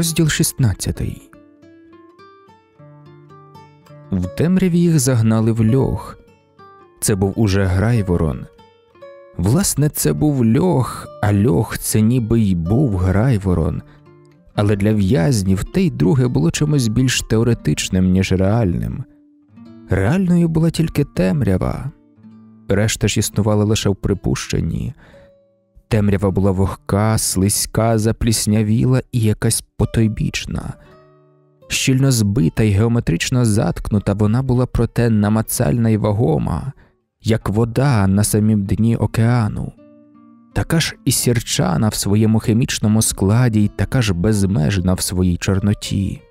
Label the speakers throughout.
Speaker 1: Розділ 16 В темряві їх загнали в льох. Це був уже Грайворон. Власне, це був льох, а льох це ніби й був Грайворон. Але для в'язнів те й друге було чимось більш теоретичним, ніж реальним. Реальною була тільки темрява, решта ж існувала лише в припущенні. Темрява була вогка, слизька, запліснявіла і якась потойбічна. Щільно збита і геометрично заткнута, вона була проте намацальна й вагома, як вода на самім дні океану, така ж і сірчана в своєму хімічному складі, і така ж безмежна в своїй чорноті.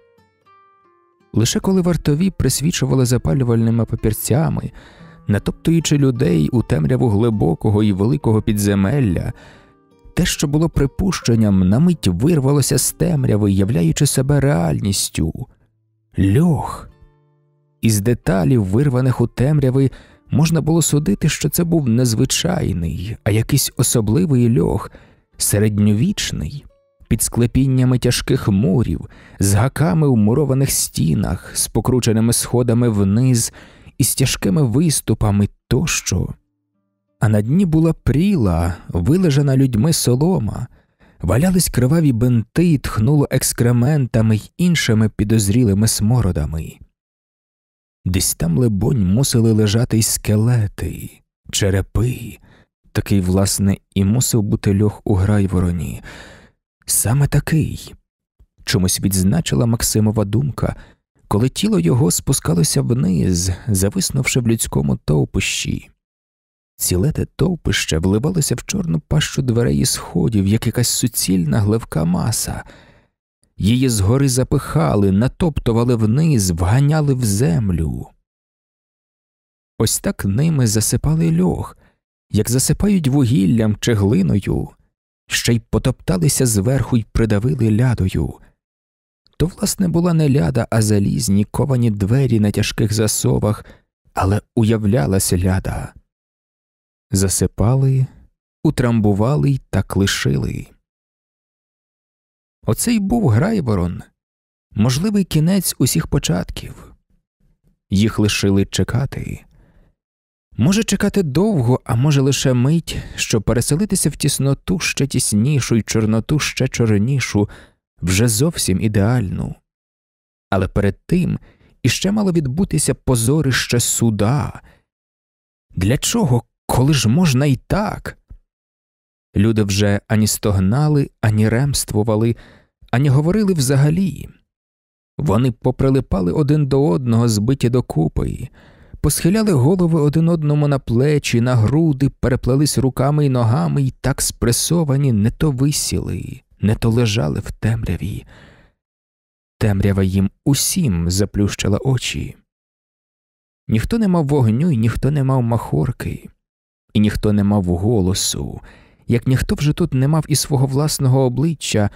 Speaker 1: Лише коли вартові присвічували запалювальними папірцями натоптуючи людей у темряву глибокого і великого підземелля, те, що було припущенням, на мить вирвалося з темряви, являючи себе реальністю. Льох. Із деталів, вирваних у темряви, можна було судити, що це був незвичайний, а якийсь особливий льох, середньовічний, під склепіннями тяжких мурів, з гаками в мурованих стінах, з покрученими сходами вниз із тяжкими виступами тощо, а на дні була пріла, вилежена людьми солома, валялись криваві бенти і тхнуло екскрементами й іншими підозрілими смородами. Десь там, либонь, мусили лежати й скелети, черепи, такий, власне, і мусив бути льох у Грайвороні. Саме такий. Чомусь відзначила Максимова думка коли тіло його спускалося вниз, зависнувши в людському товпищі. Ціле те товпище вливалося в чорну пащу дверей і сходів, як якась суцільна гливка маса. Її згори запихали, натоптували вниз, вганяли в землю. Ось так ними засипали льох, як засипають вугіллям чи глиною, ще й потопталися зверху й придавили лядою то, власне, була не ляда, а залізні ковані двері на тяжких засовах, але уявлялася ляда.
Speaker 2: Засипали,
Speaker 1: утрамбували й так лишили. Оце й був Грайворон, можливий кінець усіх початків. Їх лишили чекати. Може чекати довго, а може лише мить, щоб переселитися в тісноту ще тіснішу і чорноту ще чорнішу, вже зовсім ідеальну. Але перед тим іще мало відбутися позорище суда. Для чого, коли ж можна і так? Люди вже ані стогнали, ані ремствували, ані говорили взагалі. Вони поприлипали один до одного, збиті докупи, посхиляли голови один одному на плечі, на груди, переплелись руками і ногами і так спресовані, не то висіли не то лежали в темряві. Темрява їм усім заплющила очі. Ніхто не мав вогню, і ніхто не мав махорки, і ніхто не мав голосу, як ніхто вже тут не мав і свого власного обличчя,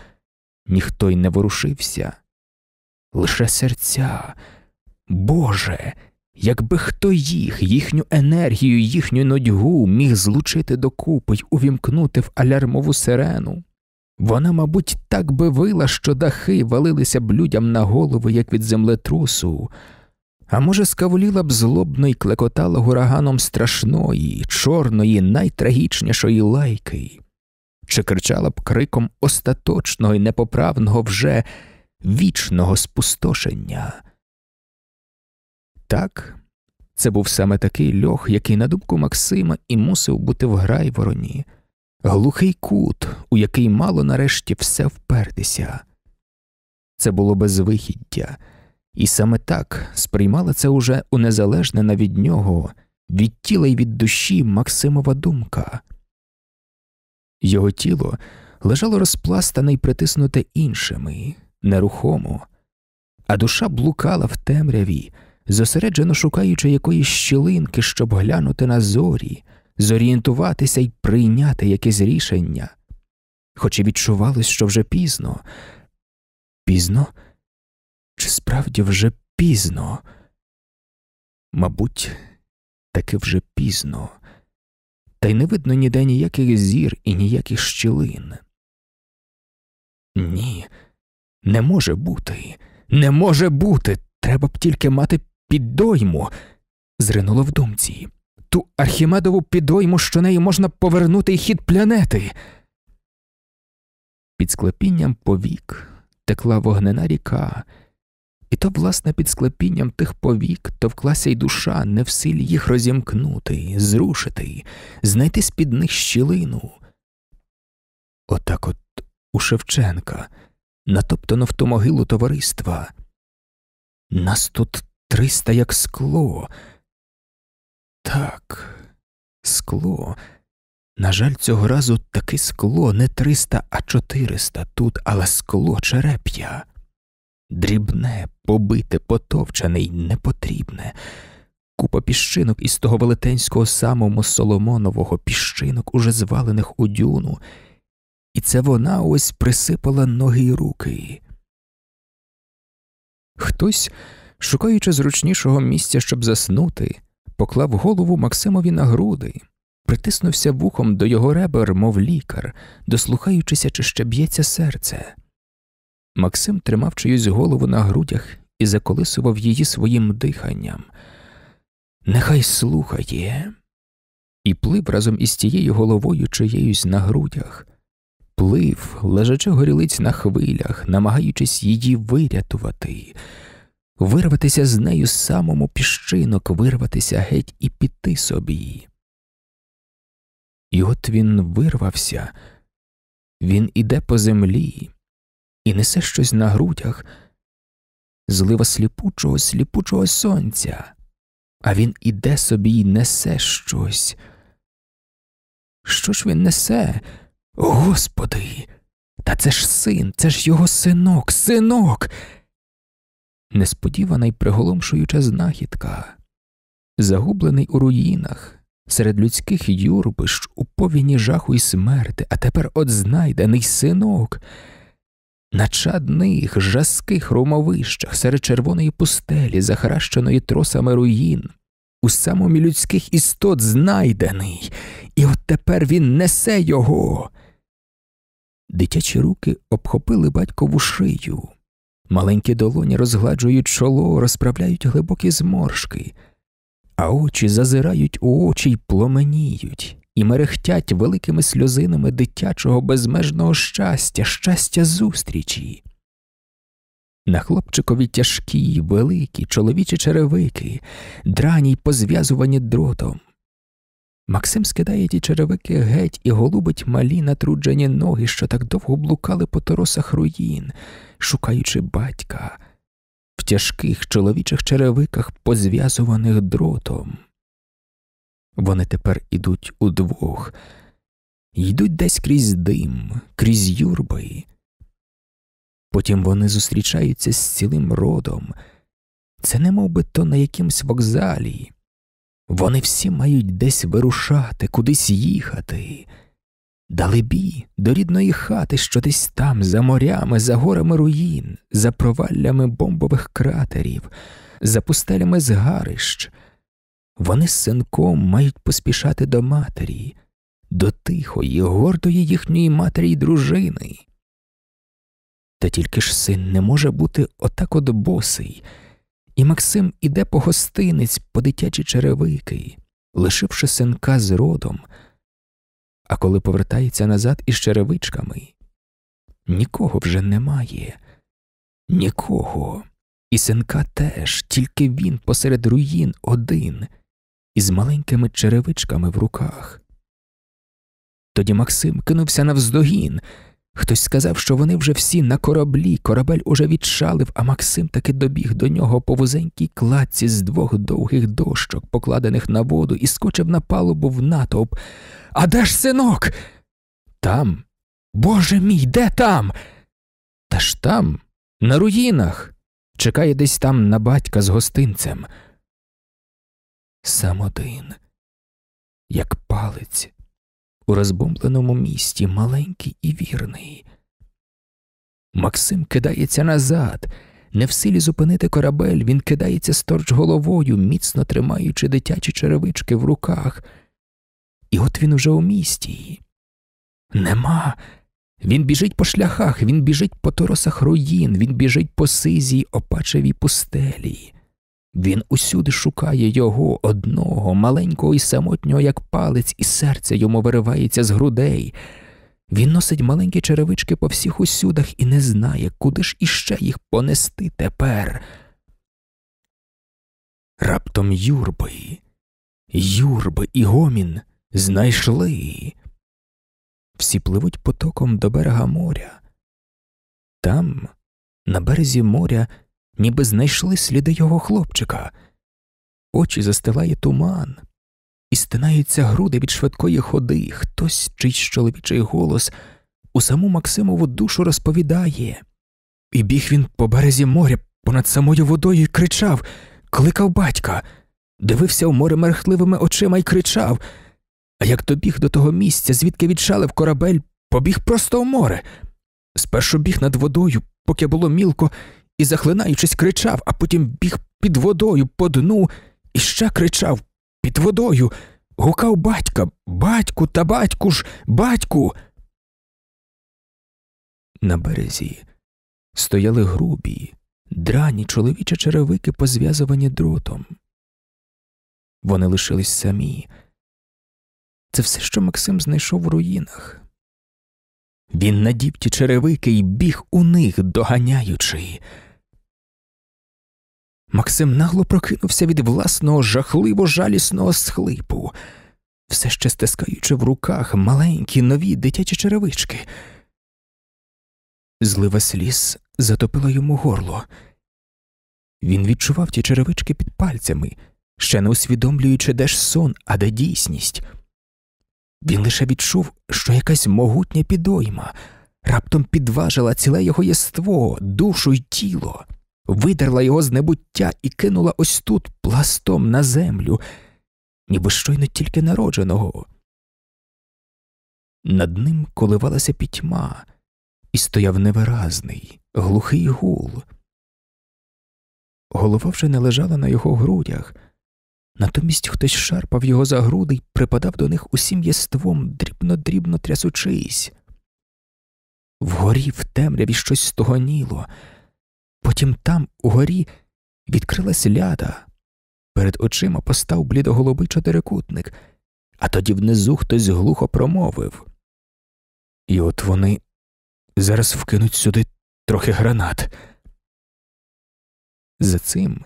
Speaker 1: ніхто й не ворушився. Лише серця, Боже, якби хто їх, їхню енергію, їхню нудьгу міг злучити докупи й увімкнути в алярмову сирену. Вона, мабуть, так би вила, що дахи валилися б людям на голови, як від землетрусу, а може, скавуліла б злобно й клекотала гураганом страшної, чорної, найтрагічнішої лайки, чи кричала б криком остаточного і непоправного вже вічного спустошення. Так, це був саме такий льох, який, на думку Максима, і мусив бути в Грайвороні глухий кут, у який мало нарешті все впертися. Це було безвихіддя, і саме так сприймала це уже у унезалежнена від нього, від тіла й від душі Максимова думка. Його тіло лежало розпластане й притиснуте іншими, нерухомо, а душа блукала в темряві, зосереджено шукаючи якоїсь щілинки, щоб глянути на зорі, зорієнтуватися і прийняти якесь рішення, хоч і відчувалось, що вже пізно. Пізно? Чи справді вже пізно?
Speaker 2: Мабуть, таки вже пізно, та й не видно
Speaker 1: ніде ніяких зір і ніяких щілин. Ні, не може бути, не може бути. Треба б тільки мати піддойму. зринуло в думці ту Архімедову підойму, що нею можна повернути й хід планети. Під склепінням повік текла вогнена ріка, і то, власне, під склепінням тих повік товклася й душа не в силі їх розімкнути, зрушити, знайти з під них щілину. Отак от у Шевченка,
Speaker 2: натоптано в ту могилу товариства. Нас тут триста, як
Speaker 1: скло. Так, скло. На жаль, цього разу таки скло не 300, а 400 тут, але скло череп'я. Дрібне, побите, потовчене й непотрібне, купа піщинок із того велетенського самому Соломонового піщинок, уже звалених у дюну, і це вона ось присипала ноги й руки. Хтось, шукаючи зручнішого місця, щоб заснути, поклав голову Максимові на груди, притиснувся вухом до його ребер, мов лікар, дослухаючися, чи ще б'ється серце. Максим тримав чиюсь голову на грудях і заколисував її своїм диханням. Нехай слухає. І плив разом із тією головою чиєюсь на грудях, плив, лежачи горілиць на хвилях, намагаючись її вирятувати вирватися з нею самому піщинок, вирватися геть і піти собі. І от він вирвався, він іде по землі і несе щось на грудях, злива сліпучого, сліпучого сонця, а він іде собі і несе щось. Що ж він несе? Господи, та це ж син, це ж його синок, синок несподівана й приголомшуюча знахідка, загублений у руїнах, серед людських юрбищ у повіні жаху й смерти, а тепер от знайдений синок. На чадних, жаских румовищах, серед червоної пустелі, захаращеної тросами руїн, у самомі людських істот знайдений, і от тепер він несе його. Дитячі руки обхопили батькову шию, Маленькі долоні розгладжують чоло, розправляють глибокі зморшки, а очі зазирають у очі й пломеніють, і мерехтять великими сльозинами дитячого безмежного щастя, щастя зустрічі. На хлопчикові тяжкі, великі, чоловічі черевики, драні й позв'язувані дротом. Максим скидає ті черевики геть і голубить малі натруджені ноги, що так довго блукали по торосах руїн шукаючи батька, в тяжких чоловічих черевиках, позв'язуваних дротом. Вони тепер ідуть удвох, йдуть десь крізь дим, крізь юрби. Потім вони зустрічаються з цілим родом, це не мов би то на якимсь вокзалі. Вони всі мають десь вирушати, кудись їхати далебі, до рідної хати, що десь там, за морями, за горами руїн, за проваллями бомбових кратерів, за пустелями згарищ. Вони з синком мають поспішати до матері, до тихої, гордої їхньої матері й дружини. Та тільки ж син не може бути отак от босий, і Максим іде по гостиниць, по дитячі черевики, лишивши синка з родом а коли повертається назад із черевичками. Нікого вже немає, нікого. І синка теж, тільки він посеред руїн один, із маленькими черевичками в руках. Тоді Максим кинувся навздогін, Хтось сказав, що вони вже всі на кораблі, корабель уже відшалив, а Максим таки добіг до нього по вузенькій кладці з двох довгих дощок, покладених на воду, і скочив на палубу в натовп. А де ж синок? Там. Боже мій, де там? Та ж там, на руїнах, чекає десь там на батька з гостинцем.
Speaker 2: Сам один, як палець,
Speaker 1: у розбомбленому місті, маленький і вірний. Максим кидається назад. Не в силі зупинити корабель, він кидається сторч головою, міцно тримаючи дитячі черевички в руках. І от він уже у місті. Нема. Він біжить по шляхах, він біжить по торосах руїн, він біжить по сизій, опачевій пустелі. Він усюди шукає його одного, маленького і самотнього, як палець, і серце йому виривається з грудей. Він носить маленькі черевички по всіх усюдах і не знає, куди ж іще їх понести тепер. Раптом юрби, юрби і гомін знайшли. Всі пливуть потоком до берега моря. Там, на березі моря, ніби знайшли сліди його хлопчика. Очі застилає туман, і стинаються груди від швидкої ходи. Хтось чийсь чоловічий голос у саму Максимову душу розповідає. І біг він по березі моря понад самою водою і кричав, кликав батька, дивився в море мерхливими очима і кричав. А як добіг до того місця, звідки відшалив корабель, побіг просто в море. Спершу біг над водою, поки було мілко, і, захлинаючись, кричав, а потім біг під водою по дну і ще кричав під водою. Гукав батька, батьку та
Speaker 2: батьку ж, батьку. На березі стояли грубі, драні чоловічі черевики, позв'язувані дротом. Вони лишились самі. Це все, що Максим
Speaker 1: знайшов у руїнах. Він надів ті черевики і біг у них, доганяючи. Максим нагло прокинувся від власного жахливо жалісного схлипу, все ще стискаючи в руках маленькі нові дитячі черевички. Злива сліз затопила йому горло. Він відчував ті черевички під пальцями, ще не усвідомлюючи, де ж сон, а де дійсність. Він лише відчув, що якась могутня підойма раптом підважила ціле його єство, душу й тіло видерла його з небуття і кинула ось тут пластом на землю, ніби щойно тільки народженого. Над ним коливалася пітьма, і стояв невиразний, глухий гул. Голова вже не лежала на його грудях, натомість хтось шарпав його за груди й припадав до них усім єством, дрібно дрібно трясучись. Вгорі в темряві щось стогоніло. Потім там, угорі, відкрилась ляда. Перед очима постав блідоголовий чотирикутник, а тоді внизу хтось глухо промовив. І от вони зараз вкинуть сюди трохи
Speaker 2: гранат. За цим,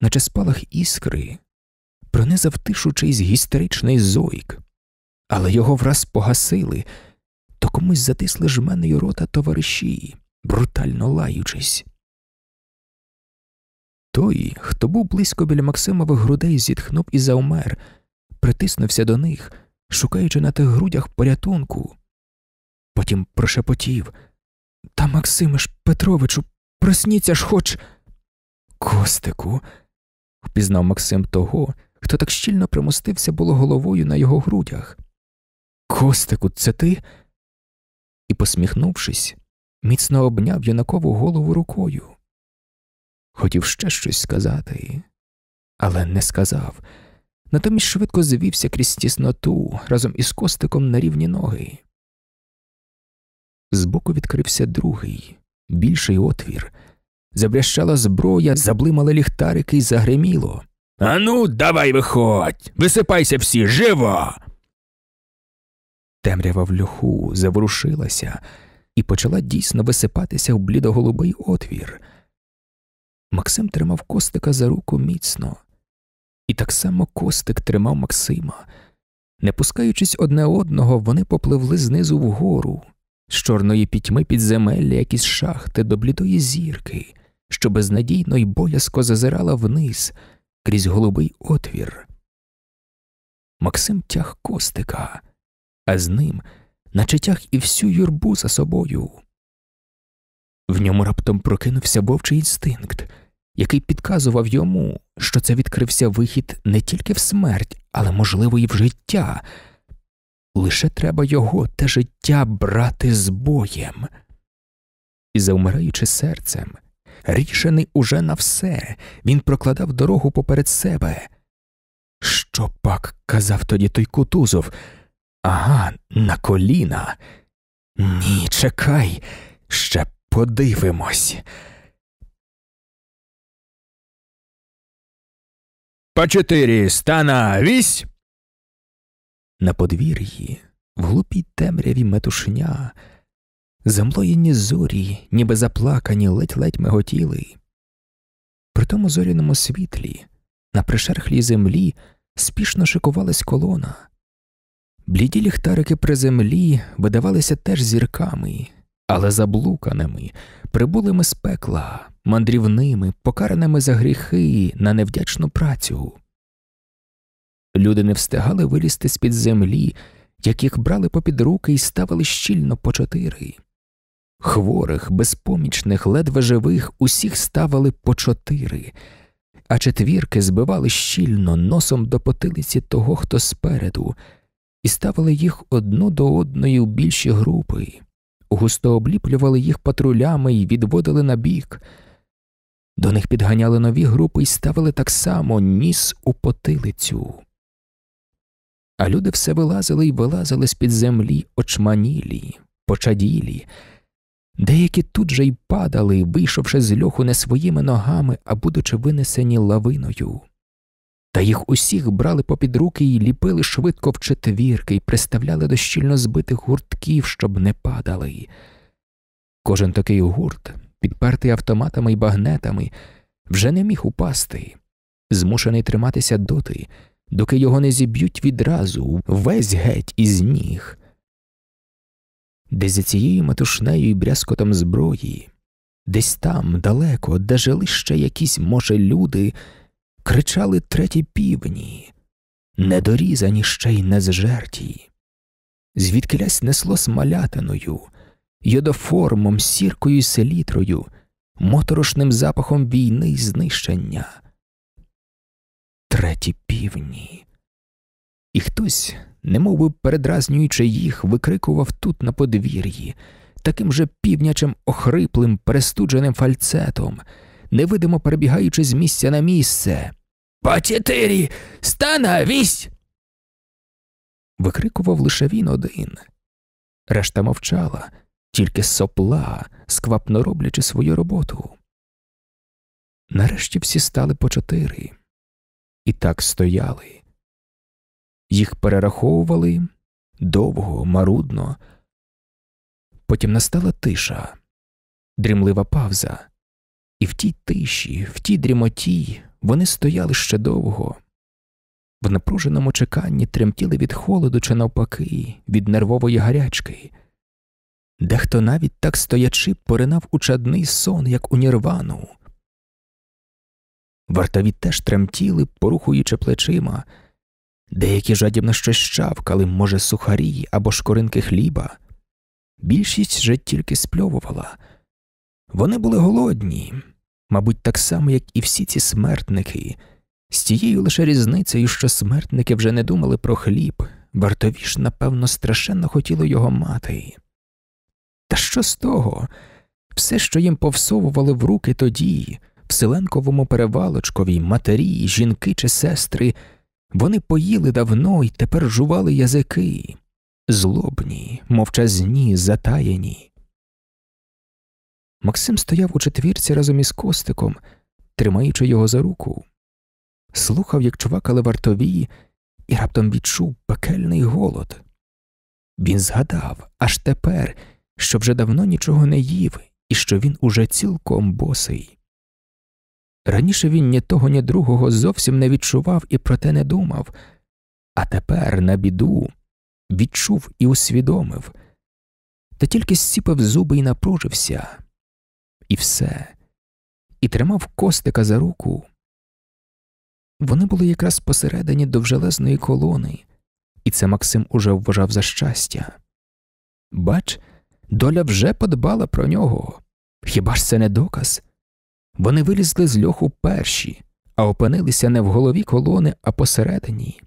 Speaker 2: наче спалах
Speaker 1: іскри, пронизав тишу гістеричний зойк, але його враз погасили, то комусь затисли жменею рота товариші, брутально лаючись. Той, хто був близько біля Максимових грудей, зітхнув і завмер, притиснувся до них, шукаючи на тих грудях порятунку. Потім прошепотів Та, Максиме ж Петровичу, просніться ж хоч. Костику, впізнав Максим того, хто так щільно примостився було головою на його грудях. Костику, це ти? І, посміхнувшись, міцно обняв юнакову голову рукою хотів ще щось сказати, але не сказав. Натомість швидко звівся крізь тісноту разом із костиком на рівні ноги. Збоку відкрився другий, більший отвір. Забрящала зброя, заблимали ліхтарики і загриміло. Ану, давай виходь, висипайся всі, живо. Темрява в льоху заворушилася і почала дійсно висипатися в блідоголубий отвір. Максим тримав костика за руку міцно, і так само костик тримав Максима. Не пускаючись одне одного, вони попливли знизу вгору, з чорної пітьми підземелля, із шахти до блідої зірки, що безнадійно й боязко зазирала вниз крізь голубий отвір. Максим тяг костика, а з ним, наче тяг і всю юрбу за собою. В ньому раптом прокинувся вовчий інстинкт, який підказував йому, що це відкрився вихід не тільки в смерть, але, можливо, і в життя. Лише треба його те життя брати з боєм. І, завмираючи серцем, рішений уже на все, він прокладав дорогу поперед себе. Що пак казав тоді той кутузов? Ага, на коліна. Ні, чекай, ще Подивимось.
Speaker 2: По чотири стана вісь. На подвір'ї,
Speaker 1: в глупій темряві метушня, замлоєні зорі, ніби заплакані, ледь-ледь миготіли. При тому зоряному світлі, на пришерхлій землі, спішно шикувалась колона. Бліді ліхтарики при землі видавалися теж зірками, але заблуканими, прибулими з пекла, мандрівними, покараними за гріхи на невдячну працю. Люди не встигали вилізти з під землі, яких брали попід руки і ставили щільно по чотири. Хворих, безпомічних, ледве живих усіх ставили по чотири, а четвірки збивали щільно носом до потилиці того, хто спереду, і ставили їх одну до одної у більші групи густо обліплювали їх патрулями і відводили на бік. До них підганяли нові групи і ставили так само ніс у потилицю. А люди все вилазили і вилазили з під землі очманілі, почаділі, деякі тут же й падали, вийшовши з льоху не своїми ногами, а будучи винесені лавиною та їх усіх брали попід руки і ліпили швидко в четвірки і приставляли до щільно збитих гуртків, щоб не падали. Кожен такий гурт, підпертий автоматами і багнетами, вже не міг упасти, змушений триматися доти, доки його не зіб'ють відразу весь геть із ніг. Десь за цією матушнею і брязкотом зброї, десь там, далеко, де жили ще якісь, може, люди кричали треті півні, недорізані ще й не зжерті. Звідкилясь несло смалятиною, йодоформом, сіркою й селітрою, моторошним запахом війни й знищення. Треті півні. І хтось, немов би передразнюючи їх, викрикував тут на подвір'ї, таким же півнячим охриплим, перестудженим фальцетом, невидимо перебігаючи з місця на місце. По чотири, становісь. Викрикував лише він один. Решта мовчала, тільки сопла, сквапно роблячи
Speaker 2: свою роботу. Нарешті всі стали по чотири і так стояли. Їх перераховували довго,
Speaker 1: марудно. Потім настала тиша, дрімлива павза, і в тій тиші, в тій дрімоті вони стояли ще довго. В напруженому чеканні тремтіли від холоду чи навпаки, від нервової гарячки. Дехто навіть так стоячи поринав у чадний сон, як у нірвану. Вартові теж тремтіли, порухуючи плечима, деякі жадібно щось чавкали, може, сухарі або шкоринки хліба. Більшість же тільки спльовувала. Вони були голодні мабуть, так само, як і всі ці смертники, з тією лише різницею, що смертники вже не думали про хліб, вартові ж, напевно, страшенно хотіли його мати. Та що з того? Все, що їм повсовували в руки тоді, в Селенковому перевалочкові, матері, жінки чи сестри, вони поїли давно і тепер жували язики, злобні, мовчазні, затаєні. Максим стояв у четвірці разом із костиком, тримаючи його за руку, слухав, як чувакали вартові, і раптом відчув пекельний голод. Він згадав аж тепер, що вже давно нічого не їв і що він уже цілком босий. Раніше він ні того, ні другого зовсім не відчував і про те не думав, а тепер, на біду, відчув і усвідомив, та тільки зціпив зуби і напружився і все, і тримав костика за руку. Вони були якраз посередині довжелезної колони, і це Максим уже вважав за щастя. Бач, доля вже подбала про нього. Хіба ж це не доказ? Вони вилізли з льоху перші, а опинилися не в голові колони, а посередині.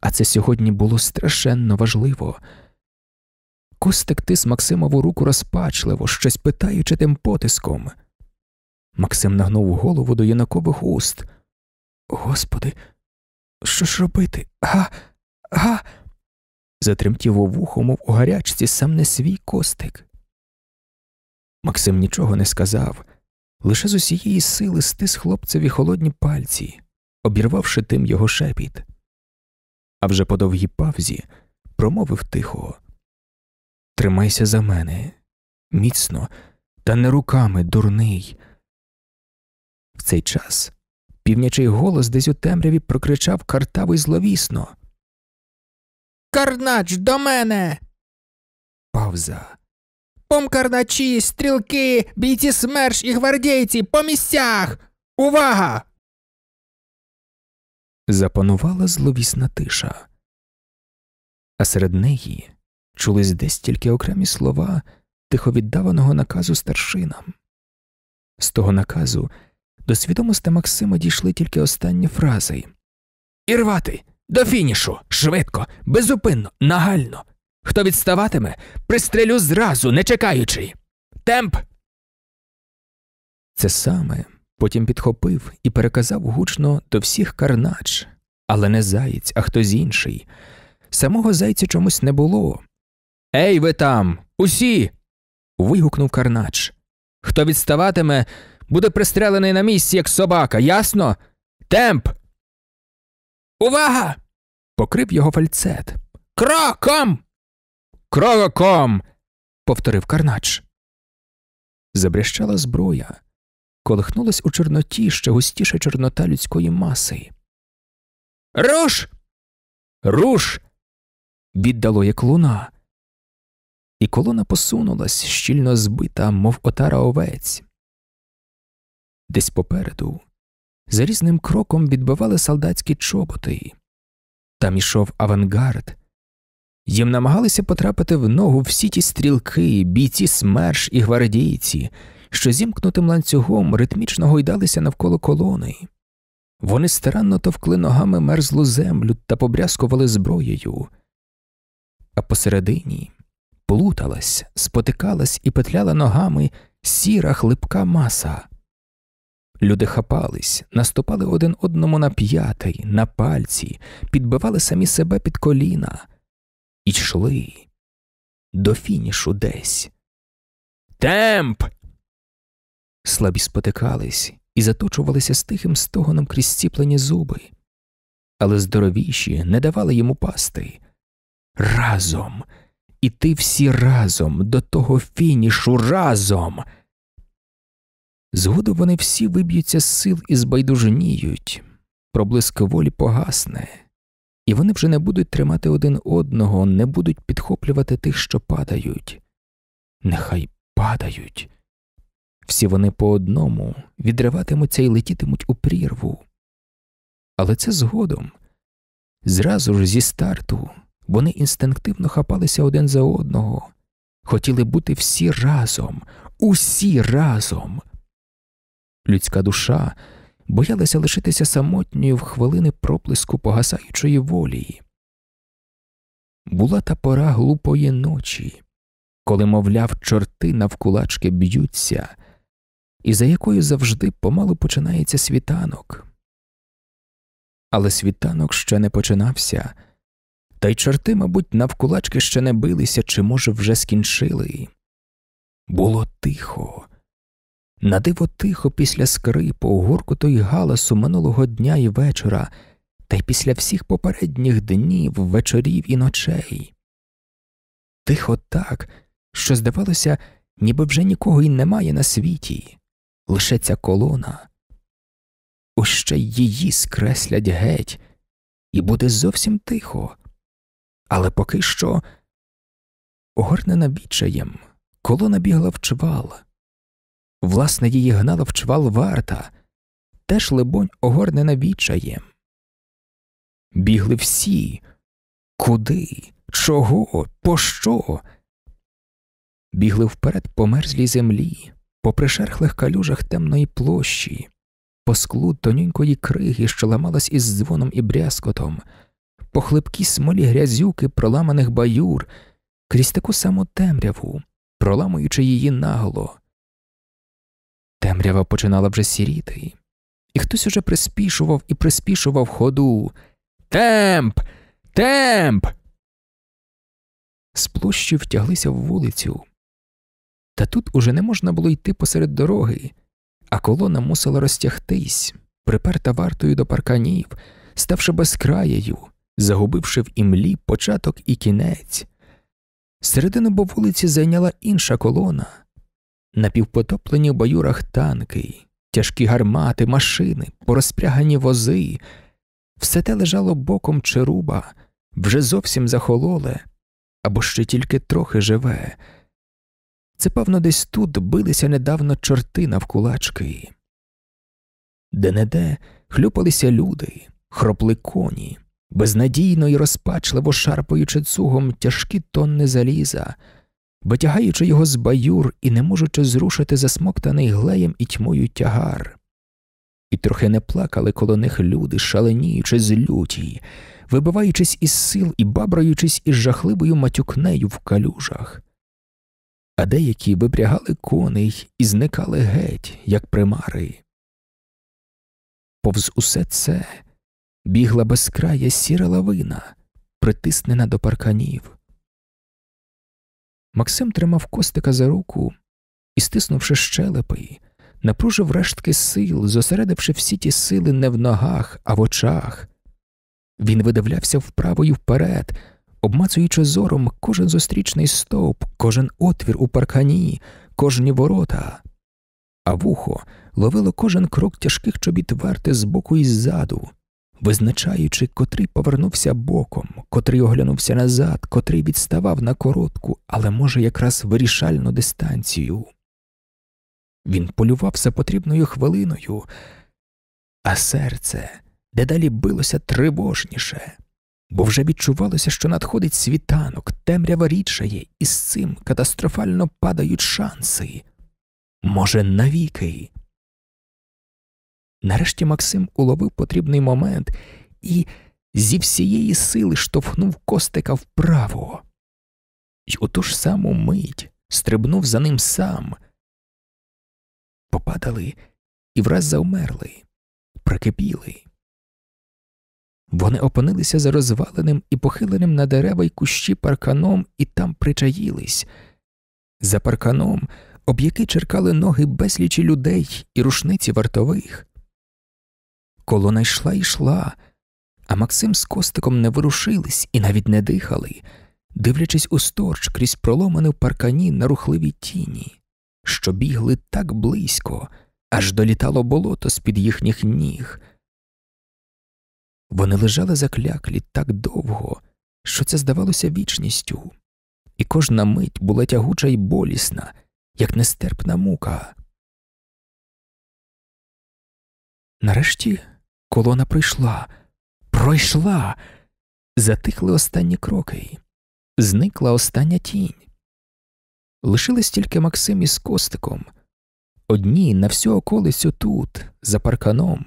Speaker 1: А це сьогодні було страшенно важливо. Костик тис Максимову руку розпачливо, щось питаючи тим потиском. Максим нагнув голову до юнакових уст. Господи, що ж робити? Га, га. Затремтів вухо, мов у гарячці сам не свій костик. Максим нічого не сказав, лише з усієї сили стис хлопцеві холодні пальці, обірвавши тим його шепіт. А вже по довгій павзі промовив тихо. Тримайся за мене міцно, та не руками, дурний. В цей час півнячий голос десь у темряві прокричав картаво й зловісно.
Speaker 2: Карнач до мене. Павза. Помкарначі, стрілки, бійці смерч і гвардійці по місцях. Увага!
Speaker 1: Запанувала зловісна тиша, а серед неї чулись десь тільки окремі слова тиховіддаваного наказу старшинам. З того наказу до свідомості Максима дійшли тільки останні фрази Ірвати до фінішу, швидко, безупинно, нагально. Хто відставатиме, пристрелю зразу, не чекаючи. Темп. Це саме потім підхопив і переказав гучно до всіх карнач, але не заєць, а хтось інший. Самого зайця чомусь не було, Ей, ви там, усі. вигукнув Карнач. Хто відставатиме, буде пристрелений на місці, як собака, ясно? Темп. Увага! покрив його фальцет. Кроком. Кроком. повторив Карнач. Забрящала зброя, колихнулась у Чорноті ще густіша Чорнота людської маси.
Speaker 2: Руш! Руш! віддало як луна і колона посунулась, щільно збита, мов отара овець. Десь попереду, за різним кроком відбивали
Speaker 1: солдатські чоботи. Там ішов авангард. Їм намагалися потрапити в ногу всі ті стрілки, бійці смерш і гвардійці, що зімкнутим ланцюгом ритмічно гойдалися навколо колони. Вони старанно товкли ногами мерзлу землю та побрязкували зброєю. А посередині плуталась, спотикалась і петляла ногами сіра хлипка маса. Люди хапались, наступали один одному на п'ятий, на пальці, підбивали самі себе під коліна і йшли до фінішу десь. Темп! Слабі спотикались і заточувалися з тихим стогоном крізь ціплені зуби, але здоровіші не давали йому пасти. Разом іти всі разом до того фінішу разом. Згодом вони всі виб'ються з сил і збайдужніють, проблиск волі погасне, і вони вже не будуть тримати один одного, не будуть підхоплювати тих, що падають. Нехай падають. Всі вони по одному відриватимуться і летітимуть у прірву. Але це згодом, зразу ж зі старту вони інстинктивно хапалися один за одного, хотіли бути всі разом, усі разом. Людська душа боялася лишитися самотньою в хвилини проплиску погасаючої волі. Була та пора глупої ночі, коли, мовляв, чорти навкулачки б'ються, і за якою завжди помалу починається світанок. Але світанок ще не починався та й чорти, мабуть, навкулачки ще не билися чи, може, вже скінчили. Було тихо. Надиво тихо після скрипу, гуркоту й галасу минулого дня і вечора, та й після всіх попередніх днів, вечорів і ночей. Тихо так, що, здавалося, ніби вже нікого й немає на світі, лише ця колона. Ось ще її скреслять
Speaker 2: геть, і буде зовсім тихо але поки що.
Speaker 1: Огорнена бічаєм, колона бігла в чвал. Власне, її гнала в чвал варта, теж, либонь, огорнена бічаєм.
Speaker 2: Бігли всі.
Speaker 1: Куди? Чого? Пощо? Бігли вперед по мерзлій землі, по пришерхлих калюжах темної площі, по склу тоненької криги, що ламалась із дзвоном і брязкотом по хлипкій смолі грязюки проламаних баюр, крізь таку саму темряву, проламуючи її наголо. Темрява починала вже сіріти, і хтось уже приспішував і приспішував ходу. Темп! Темп! З площі втяглися в вулицю. Та тут уже не можна було йти посеред дороги, а колона мусила розтягтись, приперта вартою до парканів, ставши безкраєю, загубивши в імлі початок і кінець. Середину по вулиці зайняла інша колона, напівпотоплені в баюрах танки, тяжкі гармати, машини, порозпрягані вози, все те лежало боком черуба, вже зовсім захололе, або ще тільки трохи живе. Це, певно, десь тут билися недавно чорти навкулачки. Де неде хлюпалися люди, хропли коні, безнадійно і розпачливо шарпаючи цугом тяжкі тонни заліза, витягаючи його з баюр і не можучи зрушити засмоктаний глеєм і тьмою тягар. І трохи не плакали коло них люди, шаленіючи з люті, вибиваючись із сил і бабраючись із жахливою матюкнею в калюжах. А деякі випрягали коней і зникали геть, як примари. Повз усе це бігла безкрая сіра лавина, притиснена до парканів. Максим тримав костика за руку і, стиснувши щелепи, напружив рештки сил, зосередивши всі ті сили не в ногах, а в очах. Він видивлявся вправо і вперед, обмацуючи зором кожен зустрічний стовп, кожен отвір у паркані, кожні ворота, а вухо ловило кожен крок тяжких чобіт верти з боку і ззаду, визначаючи, котрий повернувся боком, котрий оглянувся назад, котрий відставав на коротку, але може якраз вирішальну дистанцію. Він полював за потрібною хвилиною, а серце дедалі билося тривожніше, бо вже відчувалося, що надходить світанок, темрява рідшає, і з цим катастрофально падають шанси. Може, навіки. Нарешті Максим уловив потрібний момент і зі всієї сили штовхнув костика вправо. І у ту ж саму мить стрибнув за ним сам. Попадали і враз заумерли, прикипіли. Вони опинилися за розваленим і похиленим на дерева й кущі парканом і там причаїлись. За парканом, об який черкали ноги безлічі людей і рушниці вартових. Колона йшла і йшла, а Максим з костиком не ворушились і навіть не дихали, дивлячись у сторч крізь проломане в паркані на рухливі тіні, що бігли так близько, аж долітало болото з під їхніх ніг. Вони лежали закляклі так довго, що це здавалося вічністю, і кожна мить була тягуча і болісна, як нестерпна мука.
Speaker 2: Нарешті Колона прийшла,
Speaker 1: пройшла, затихли останні кроки, зникла остання тінь. Лишились тільки Максим із костиком, одні на всю околицю тут, за парканом.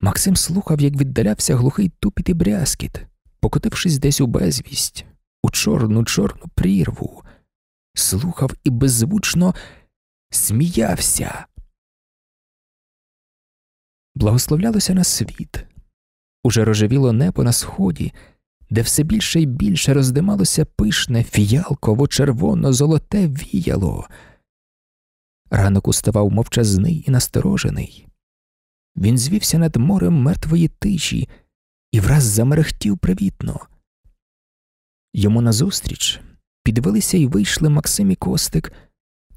Speaker 1: Максим слухав, як віддалявся глухий тупіт і брязкіт, покотившись десь у безвість, у чорну чорну прірву, слухав і беззвучно сміявся благословлялося на світ, уже рожевіло небо на сході, де все більше і більше роздималося пишне, фіялково, червоно, золоте віяло. Ранок уставав мовчазний і насторожений. Він звівся над морем мертвої тиші і враз замерехтів привітно. Йому назустріч підвелися і вийшли Максим і Костик,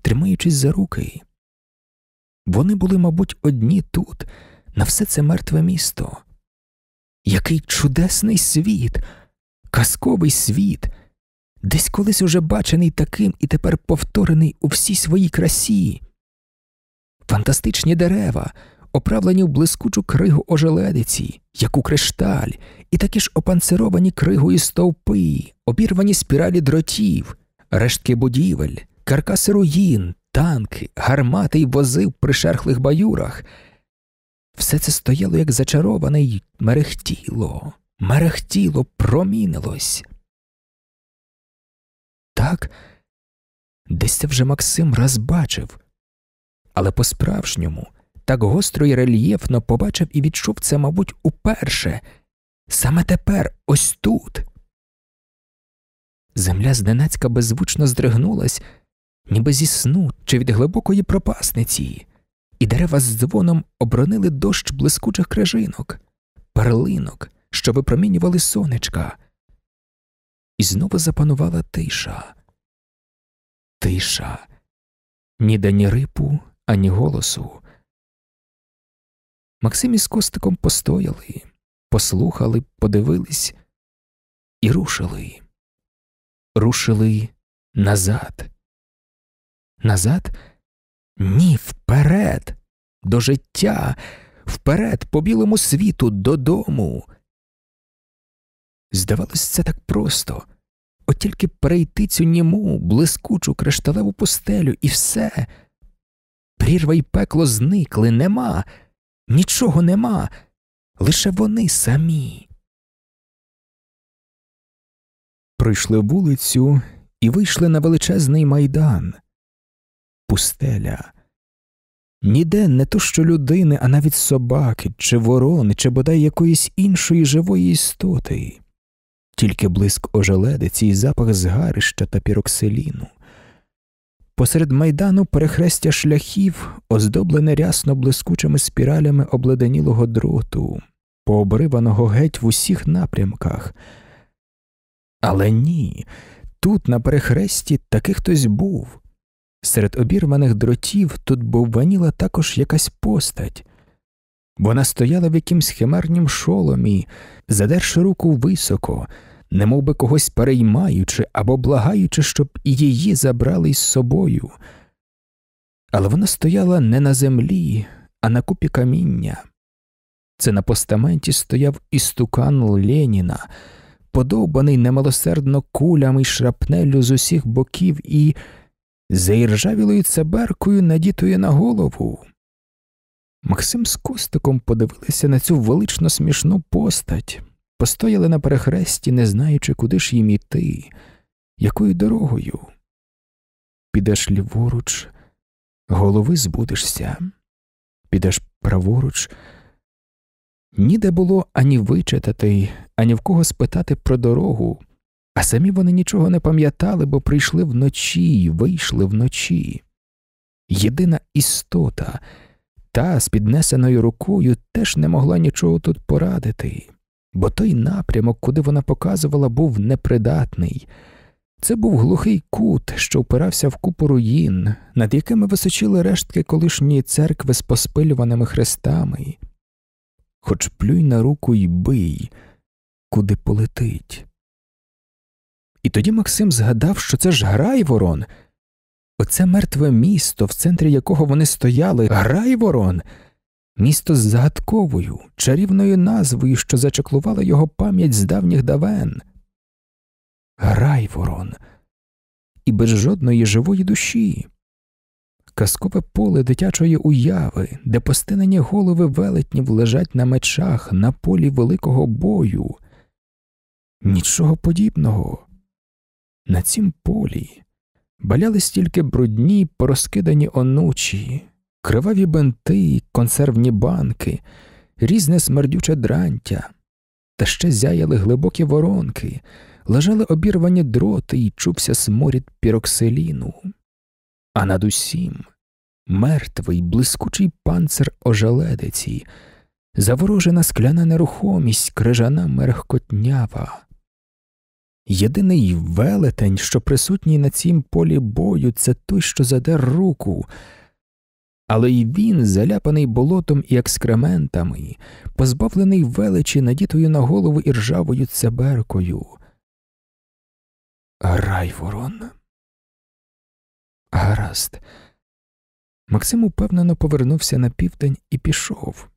Speaker 1: тримаючись за руки. Вони були, мабуть, одні тут, на все це мертве місто. Який чудесний світ, казковий світ, десь колись уже бачений таким і тепер повторений у всій своїй красі. Фантастичні дерева, оправлені в блискучу кригу ожеледиці, як у кришталь, і такі ж опанцировані кригою стовпи, обірвані спіралі дротів, рештки будівель, каркаси руїн, танки, гармати й вози в пришерхлих баюрах. Все це стояло як зачароване й мерехтіло, мерехтіло, промінилось. Так, десь це вже Максим раз бачив, але по-справжньому так гостро і рельєфно побачив і відчув це, мабуть, уперше, саме тепер, ось тут. Земля зненацька беззвучно здригнулась, ніби зі сну чи від глибокої пропасниці і дерева з дзвоном обронили дощ блискучих крижинок, перлинок, що випромінювали сонечка. І знову запанувала
Speaker 2: тиша. Тиша, ніде ні рипу, ані голосу. Максим із костиком постояли, послухали, подивились і рушили, рушили назад. Назад ні,
Speaker 1: вперед, до життя, вперед, по білому світу, додому. Здавалось, це так просто, от тільки перейти цю німу, блискучу кришталеву пустелю і все. Прірва й пекло зникли, нема, нічого нема, лише вони
Speaker 2: самі. Прийшли вулицю
Speaker 1: і вийшли на величезний майдан пустеля. Ніде не то що людини, а навіть собаки, чи ворони, чи бодай якоїсь іншої живої істоти, тільки блиск ожеледиці і запах згарища та піроксиліну. Посеред майдану перехрестя шляхів, оздоблене рясно блискучими спіралями обледенілого дроту, пообриваного геть в усіх напрямках. Але ні, тут, на перехресті, таки хтось був. Серед обірваних дротів тут бовваніла також якась постать. Вона стояла в якимсь химернім шоломі, задерши руку високо, немов би когось переймаючи або благаючи, щоб і її забрали з собою. Але вона стояла не на землі, а на купі каміння. Це на постаменті стояв істукан Леніна, подобаний немилосердно кулями й шрапнелю з усіх боків і заіржавілою цеберкою надітою на голову. Максим з Костиком подивилися на цю велично смішну постать, постояли на перехресті, не знаючи, куди ж їм іти, якою дорогою. Підеш ліворуч, голови збудешся, підеш праворуч. Ніде було ані вичитати, ані в кого спитати про дорогу, а самі вони нічого не пам'ятали, бо прийшли вночі і вийшли вночі. Єдина істота, та з піднесеною рукою теж не могла нічого тут порадити, бо той напрямок, куди вона показувала, був непридатний. Це був глухий кут, що впирався в купу руїн, над якими височили рештки колишньої церкви з поспилюваними хрестами. Хоч плюй на руку й бий, куди полетить. І тоді Максим згадав, що це ж Грайворон, оце мертве місто, в центрі якого вони стояли, Грайворон, місто з загадковою, чарівною назвою, що зачеклувала його пам'ять з давніх давен. Грайворон, і без жодної живої душі, казкове поле дитячої уяви, де постинені голови велетнів лежать на мечах на полі великого бою. Нічого подібного. На цім полі балялись тільки брудні, порозкидані онучі, криваві бенти, консервні банки, різне смердюче дрантя, та ще зяяли глибокі воронки, лежали обірвані дроти і чувся сморід піроксиліну. А над усім мертвий, блискучий панцир ожеледиці, заворожена скляна нерухомість крижана мерхкотнява. Єдиний велетень, що присутній на цім полі бою, це той, що задер руку. Але й він, заляпаний болотом і екскрементами, позбавлений величі надітою на голову і ржавою цеберкою.
Speaker 2: Райворон. Гаразд. Максим упевнено
Speaker 1: повернувся на південь і пішов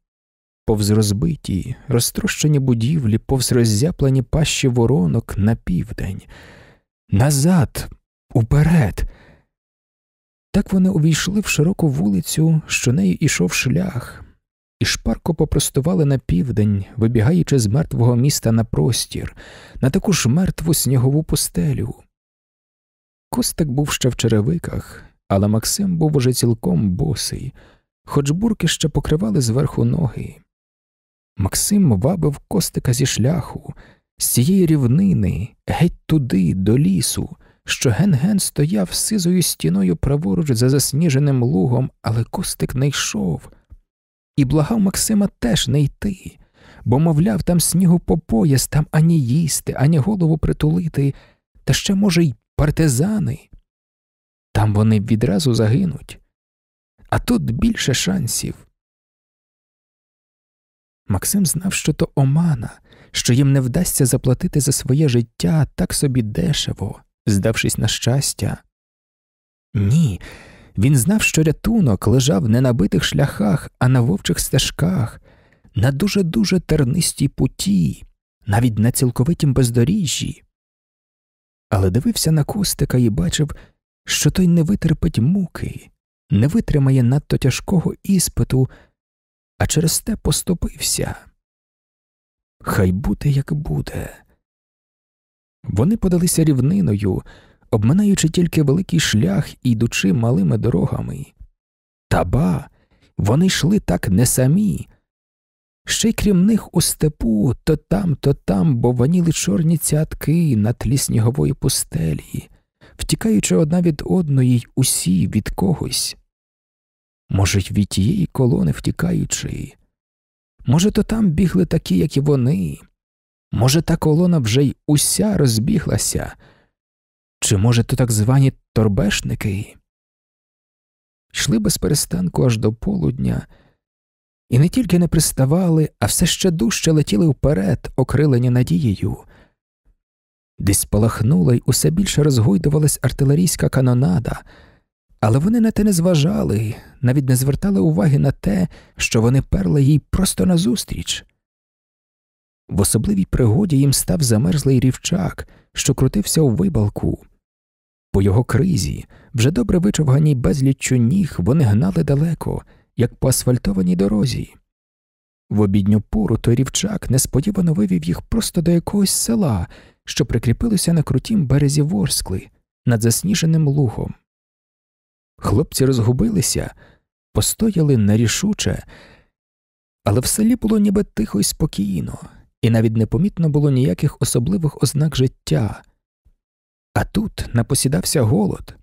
Speaker 1: повз розбиті, розтрощені будівлі, повз роззяплені пащі воронок на південь, назад, уперед. Так вони увійшли в широку вулицю, що нею ішов шлях, і шпарко попростували на південь, вибігаючи з мертвого міста на простір, на таку ж мертву снігову пустелю. Костик був ще в черевиках, але Максим був уже цілком босий, хоч бурки ще покривали зверху ноги. Максим вабив костика зі шляху, з цієї рівнини, геть туди, до лісу, що ген-ген стояв сизою стіною праворуч за засніженим лугом, але костик не йшов. І благав Максима теж не йти, бо, мовляв, там снігу по пояс, там ані їсти, ані голову притулити, та ще, може, й партизани. Там вони відразу загинуть. А тут більше шансів. Максим знав, що то омана, що їм не вдасться заплатити за своє життя так собі дешево, здавшись на щастя. Ні, він знав, що рятунок лежав не на битих шляхах, а на вовчих стежках, на дуже дуже тернистій путі, навіть на цілковитім бездоріжжі. Але дивився на костика і бачив, що той не витерпить муки, не витримає надто тяжкого іспиту а через те поступився. Хай буде, як буде. Вони подалися рівниною, обминаючи тільки великий шлях і йдучи малими дорогами. Та ба, вони йшли так не самі. Ще й крім них у степу то там, то там бо ваніли чорні цятки на тлі снігової пустелі, втікаючи одна від одної, й усі від когось. Може, від тієї колони втікаючи. Може, то там бігли такі, як і вони. Може, та колона вже й уся розбіглася, чи, може, то так звані торбешники? Йшли без перестанку аж до полудня, і не тільки не приставали, а все ще дужче летіли вперед, окрилені надією. Десь палахнула, й усе більше розгойдувалась артилерійська канонада. Але вони на те не зважали, навіть не звертали уваги на те, що вони перли їй просто назустріч. В особливій пригоді їм став замерзлий рівчак, що крутився у вибалку. По його кризі, вже добре вичовганій безліччю ніг, вони гнали далеко, як по асфальтованій дорозі. В обідню пору той рівчак несподівано вивів їх просто до якогось села, що прикріпилося на крутім березі Ворскли над засніженим лугом. Хлопці розгубилися, постояли нерішуче, але в селі було ніби тихо й спокійно, і навіть не помітно було ніяких особливих ознак життя. А тут напосідався голод,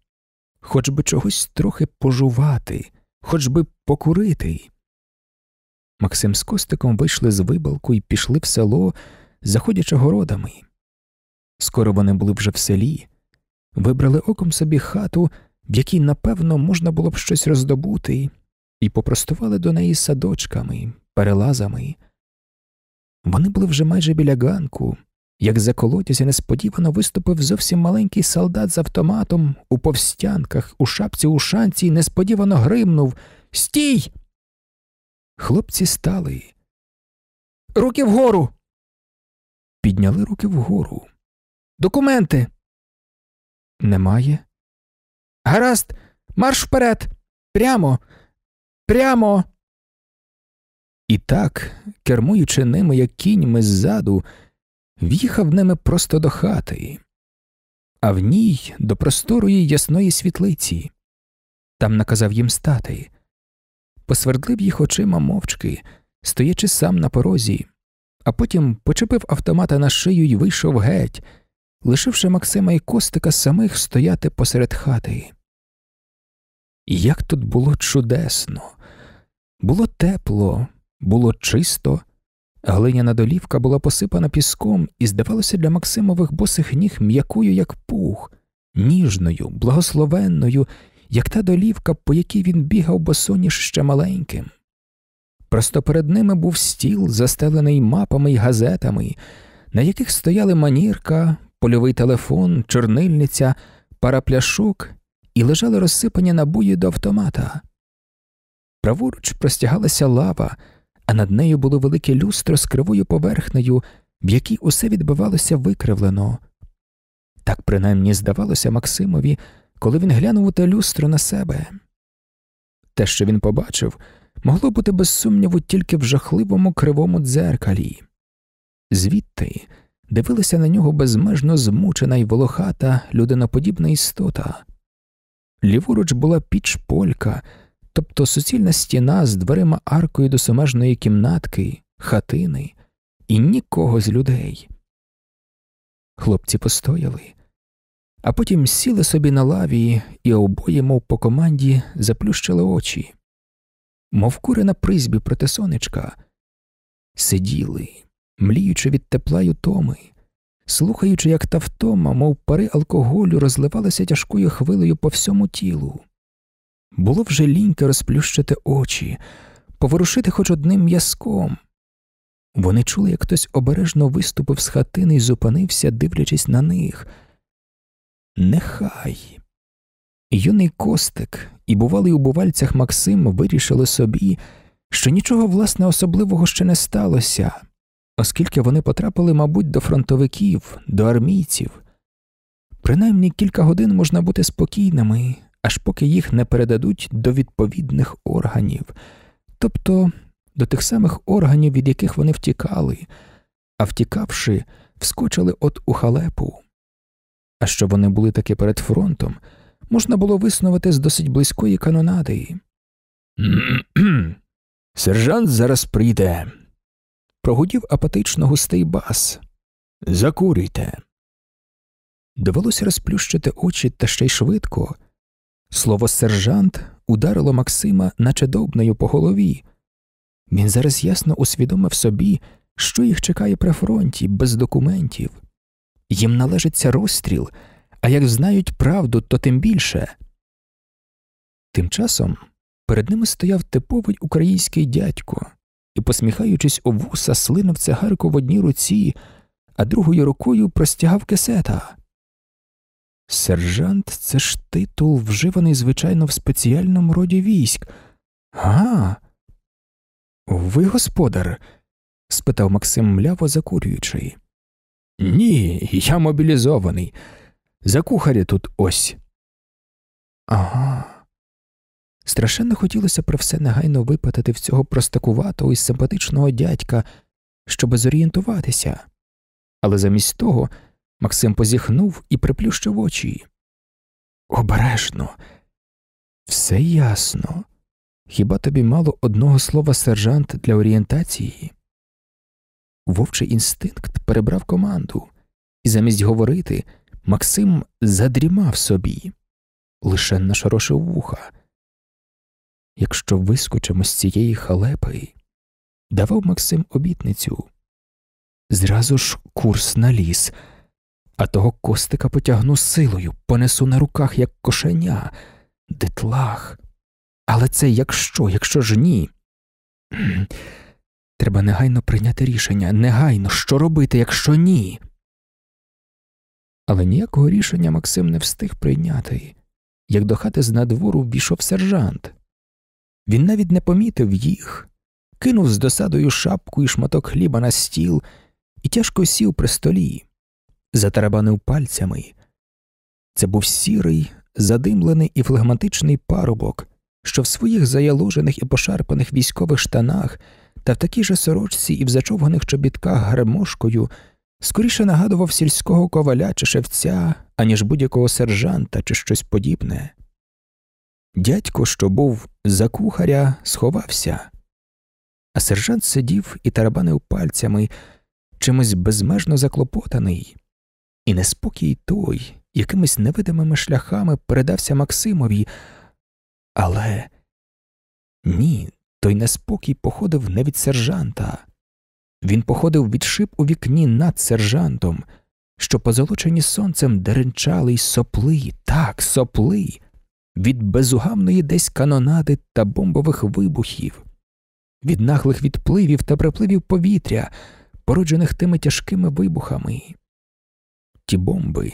Speaker 1: хоч би чогось трохи пожувати, хоч би покурити. Максим з Костиком вийшли з вибалку і пішли в село, заходячи городами. Скоро вони були вже в селі, вибрали оком собі хату в якій, напевно, можна було б щось роздобути, і попростували до неї садочками, перелазами. Вони були вже майже біля ганку, як за колодязі несподівано виступив зовсім маленький солдат з автоматом у повстянках, у шапці у шанці і несподівано гримнув Стій! Хлопці стали. Руки вгору.
Speaker 2: Підняли руки вгору. Документи. Немає. Гаразд, марш вперед! Прямо!
Speaker 1: Прямо! І так, кермуючи ними, як кіньми ззаду, в'їхав ними просто до хати, а в ній до просторої ясної світлиці. Там наказав їм стати, посвердлив їх очима мовчки, стоячи сам на порозі, а потім почепив автомата на шию і вийшов геть, лишивши Максима і Костика самих стояти посеред хати як тут було чудесно. Було тепло, було чисто, глиняна долівка була посипана піском і, здавалося, для Максимових босих ніг м'якою, як пух, ніжною, благословенною, як та долівка, по якій він бігав босоніж ще маленьким. Просто перед ними був стіл, застелений мапами й газетами, на яких стояли манірка, польовий телефон, чорнильниця, пара пляшок і лежали розсипані набої до автомата. Праворуч простягалася лава, а над нею було велике люстро з кривою поверхнею, в якій усе відбивалося викривлено. Так принаймні здавалося Максимові, коли він глянув у те люстро на себе. Те, що він побачив, могло бути без сумніву тільки в жахливому кривому дзеркалі. Звідти дивилася на нього безмежно змучена й волохата людиноподібна істота, Ліворуч була піч-полька, тобто суцільна стіна з дверима аркою до сумежної кімнатки, хатини і нікого з людей. Хлопці постояли, а потім сіли собі на лаві і обоє, мов по команді, заплющили очі, мов кури на призьбі проти сонечка, сиділи, мліючи від тепла й утоми слухаючи, як та втома, мов пари алкоголю, розливалася тяжкою хвилею по всьому тілу. Було вже ліньки розплющити очі, поворушити хоч одним м'язком. Вони чули, як хтось обережно виступив з хатини і зупинився, дивлячись на них. Нехай. Юний костик і бувалий у бувальцях Максим вирішили собі, що нічого власне особливого ще не сталося оскільки вони потрапили, мабуть, до фронтовиків, до армійців. Принаймні кілька годин можна бути спокійними, аж поки їх не передадуть до відповідних органів, тобто до тих самих органів, від яких вони втікали, а втікавши, вскочили от у халепу. А що вони були таки перед фронтом, можна було висновити з досить близької канонади. Сержант зараз прийде, прогудів апатично густий бас. Закурюйте. Довелося розплющити очі та ще й швидко. Слово сержант ударило Максима, наче добною по голові. Він зараз ясно усвідомив собі, що їх чекає при фронті, без документів. Їм належиться розстріл, а як знають правду, то тим більше. Тим часом перед ними стояв типовий український дядько і, посміхаючись у вуса, слинув цигарку в одній руці, а другою рукою простягав кесета. Сержант це ж титул, вживаний, звичайно, в спеціальному роді військ. «Ага, ви господар? спитав Максим мляво закурюючи. Ні, я мобілізований. За кухаря тут ось. Ага. Страшенно хотілося про все негайно випадати в цього простакуватого і симпатичного дядька, щоб зорієнтуватися. Але замість того Максим позіхнув і приплющив очі. Обережно, все ясно. Хіба тобі мало одного слова сержант для орієнтації? Вовчий інстинкт перебрав команду, і замість говорити Максим задрімав собі, лише нашорошив вуха якщо
Speaker 2: вискочимо
Speaker 1: з цієї халепи, давав Максим обітницю. Зразу ж курс на ліс, а того костика потягну силою, понесу на руках, як кошеня, дитлах. Але це якщо, якщо ж ні. Треба негайно прийняти рішення, негайно, що робити, якщо ні. Але ніякого рішення Максим не встиг прийняти, як до хати з надвору війшов сержант. Він навіть не помітив їх, кинув з досадою шапку і шматок хліба на стіл і тяжко сів при столі, затарабанив пальцями. Це був сірий, задимлений і флегматичний парубок, що в своїх заяложених і пошарпаних військових штанах та в такій же сорочці і в зачовганих чобітках гармошкою скоріше нагадував сільського коваля чи шевця, аніж будь-якого сержанта чи щось подібне. Дядько, що був за кухаря, сховався, а сержант сидів і тарабанив пальцями, чимось безмежно заклопотаний, і неспокій той якимись невидимими шляхами передався Максимові, але ні, той неспокій походив не від сержанта. Він походив від шип у вікні над сержантом, що позолочені сонцем деренчали й сопли, так, сопли від безугамної десь канонади та бомбових вибухів, від наглих відпливів та припливів повітря, породжених тими тяжкими вибухами. Ті бомби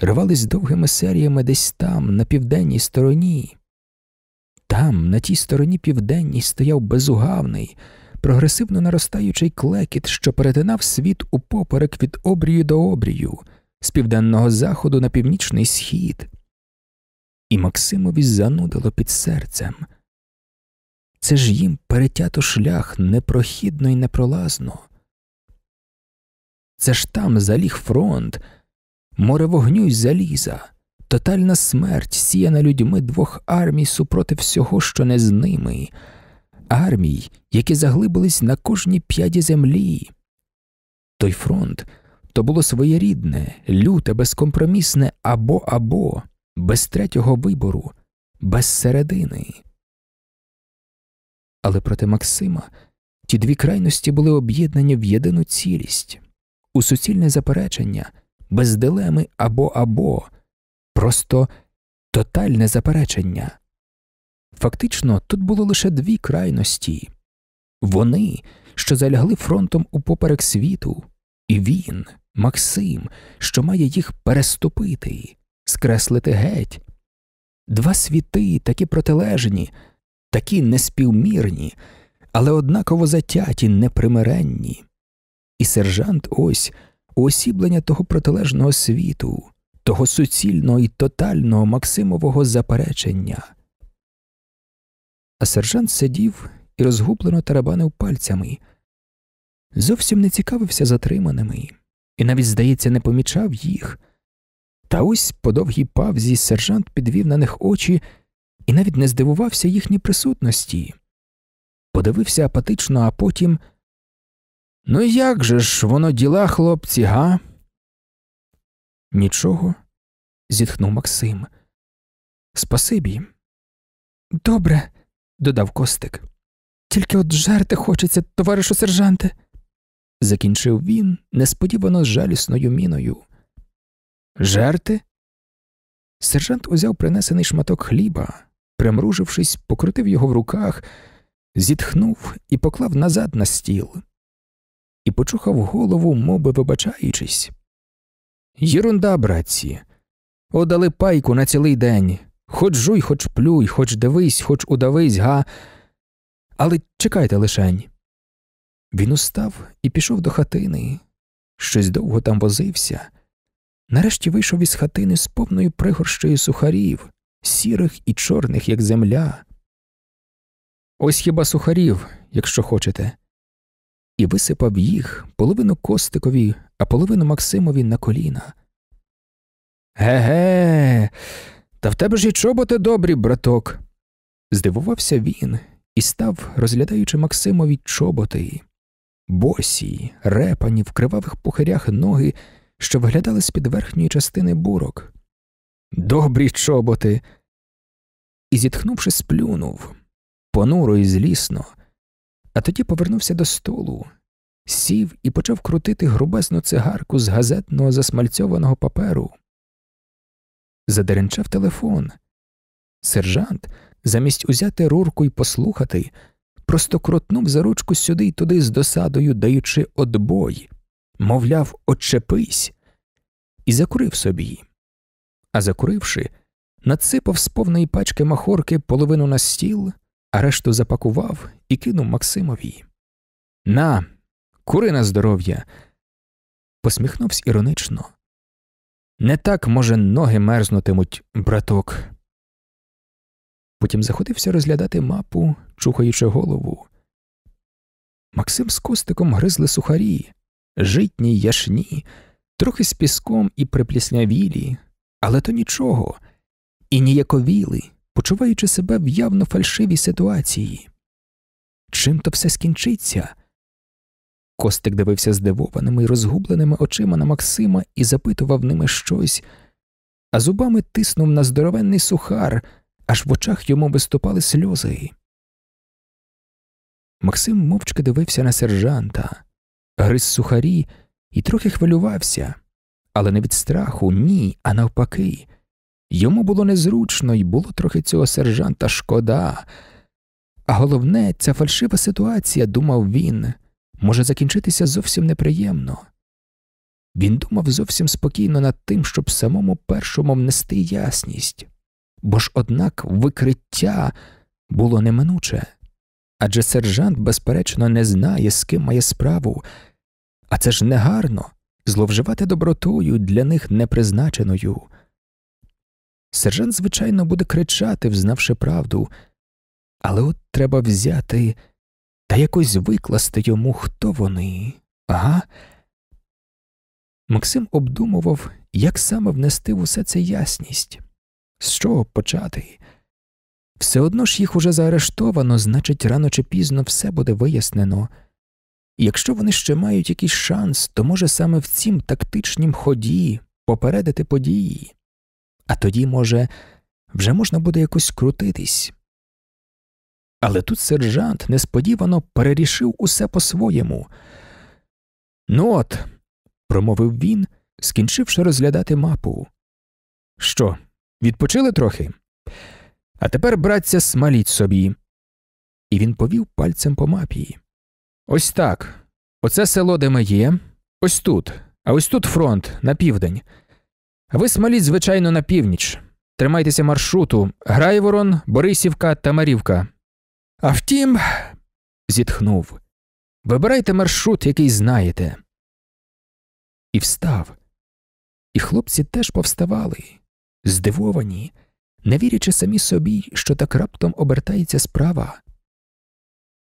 Speaker 1: рвались довгими серіями десь там, на південній стороні. Там, на тій стороні південній, стояв безугавний, прогресивно наростаючий клекіт, що перетинав світ упоперек від обрію до обрію, з південного заходу на північний схід і Максимові занудило під серцем. Це ж їм перетято шлях непрохідно і непролазно. Це ж там заліг фронт, море вогню й заліза, тотальна смерть, сіяна людьми двох армій супроти всього, що не з ними, армій, які заглибились на кожній п'яді землі. Той фронт то було своєрідне, люте, безкомпромісне або або без третього вибору, без середини. Але проти Максима ті дві крайності були об'єднані в єдину цілість, у суцільне заперечення, без дилеми або або, просто тотальне заперечення. Фактично, тут було лише дві крайності вони, що залягли фронтом у поперек світу, і він, Максим, що має їх переступити скреслити геть. Два світи такі протилежні, такі неспівмірні, але однаково затяті, непримиренні. І сержант ось уосіблення того протилежного світу, того суцільного і тотального Максимового заперечення. А сержант сидів і розгублено тарабанив пальцями, зовсім не цікавився затриманими, і навіть, здається, не помічав їх. Та ось по довгій павзі сержант підвів на них очі і навіть не здивувався їхній присутності. Подивився апатично, а потім. Ну, як же ж воно
Speaker 2: діла, хлопці, га? Нічого, зітхнув Максим. Спасибі. Добре, додав Костик. Тільки от жерти хочеться, товаришу сержанте,
Speaker 1: закінчив він несподівано жалісною міною. Жерти? Сержант узяв принесений шматок хліба, примружившись, покрутив його в руках, зітхнув і поклав назад на стіл і почухав голову, моби вибачаючись. Єрунда, братці, одали пайку на цілий день. Хоч жуй, хоч плюй, хоч дивись, хоч удавись, га. Але чекайте лишень. Він устав і пішов до хатини, щось довго там возився. Нарешті вийшов із хатини з повною пригорщею сухарів, сірих і чорних, як земля. Ось хіба сухарів, якщо хочете, і висипав їх половину костикові, а половину Максимові на коліна. Ге-ге, та в тебе ж і чоботи добрі, браток. Здивувався він і став, розглядаючи Максимові чоботи, босі, репані в кривавих пухирях ноги що виглядали з під верхньої частини бурок. Добрі чоботи. І, зітхнувши, сплюнув понуро і злісно, а тоді повернувся до столу, сів і почав крутити грубезну цигарку з газетного засмальцьованого паперу. Задеренчав телефон. Сержант, замість узяти рурку і послухати, просто крутнув за ручку сюди й туди з досадою, даючи отбой мовляв, очепись, і закурив собі. А закуривши, надсипав з повної пачки махорки половину на стіл, а решту запакував і кинув Максимові. На, кури на здоров'я. посміхнувся іронично. Не так, може, ноги мерзнутимуть, браток. Потім заходився розглядати мапу, чухаючи голову. Максим з костиком гризли сухарі, житні яшні, трохи з піском і припліснявілі, але то нічого, і ніяковіли, почуваючи себе в явно фальшивій ситуації. Чим то все скінчиться? Костик дивився здивованими і розгубленими очима на Максима і запитував ними щось, а зубами тиснув на здоровенний сухар, аж в очах йому виступали сльози. Максим мовчки дивився на сержанта, гриз сухарі і трохи хвилювався, але не від страху, ні, а навпаки. Йому було незручно і було трохи цього сержанта шкода. А головне, ця фальшива ситуація, думав він, може закінчитися зовсім неприємно. Він думав зовсім спокійно над тим, щоб самому першому внести ясність, бо ж, однак, викриття було неминуче адже сержант, безперечно, не знає, з ким має справу, а це ж негарно зловживати добротою для них непризначеною. Сержант, звичайно, буде кричати, взнавши правду, але от треба взяти та якось викласти йому, хто вони, ага. Максим обдумував, як саме внести в усе це ясність, з чого почати. Все одно ж їх уже заарештовано, значить, рано чи пізно все буде вияснено. І якщо вони ще мають якийсь шанс, то може саме в цім тактичнім ході попередити події, а тоді, може, вже можна буде якось крутитись. Але тут сержант несподівано перерішив усе по-своєму. Ну от, промовив він, скінчивши розглядати мапу. Що, відпочили трохи? А тепер, братця, смаліть собі. І він повів пальцем по мапі. Ось так. Оце село, де ми є, ось тут, а ось тут фронт, на південь. А ви смаліть, звичайно, на північ. Тримайтеся маршруту Грайворон, Борисівка та Марівка. А втім, зітхнув. Вибирайте маршрут, який знаєте. І встав. І хлопці теж повставали, здивовані не вірячи самі собі, що так раптом обертається справа.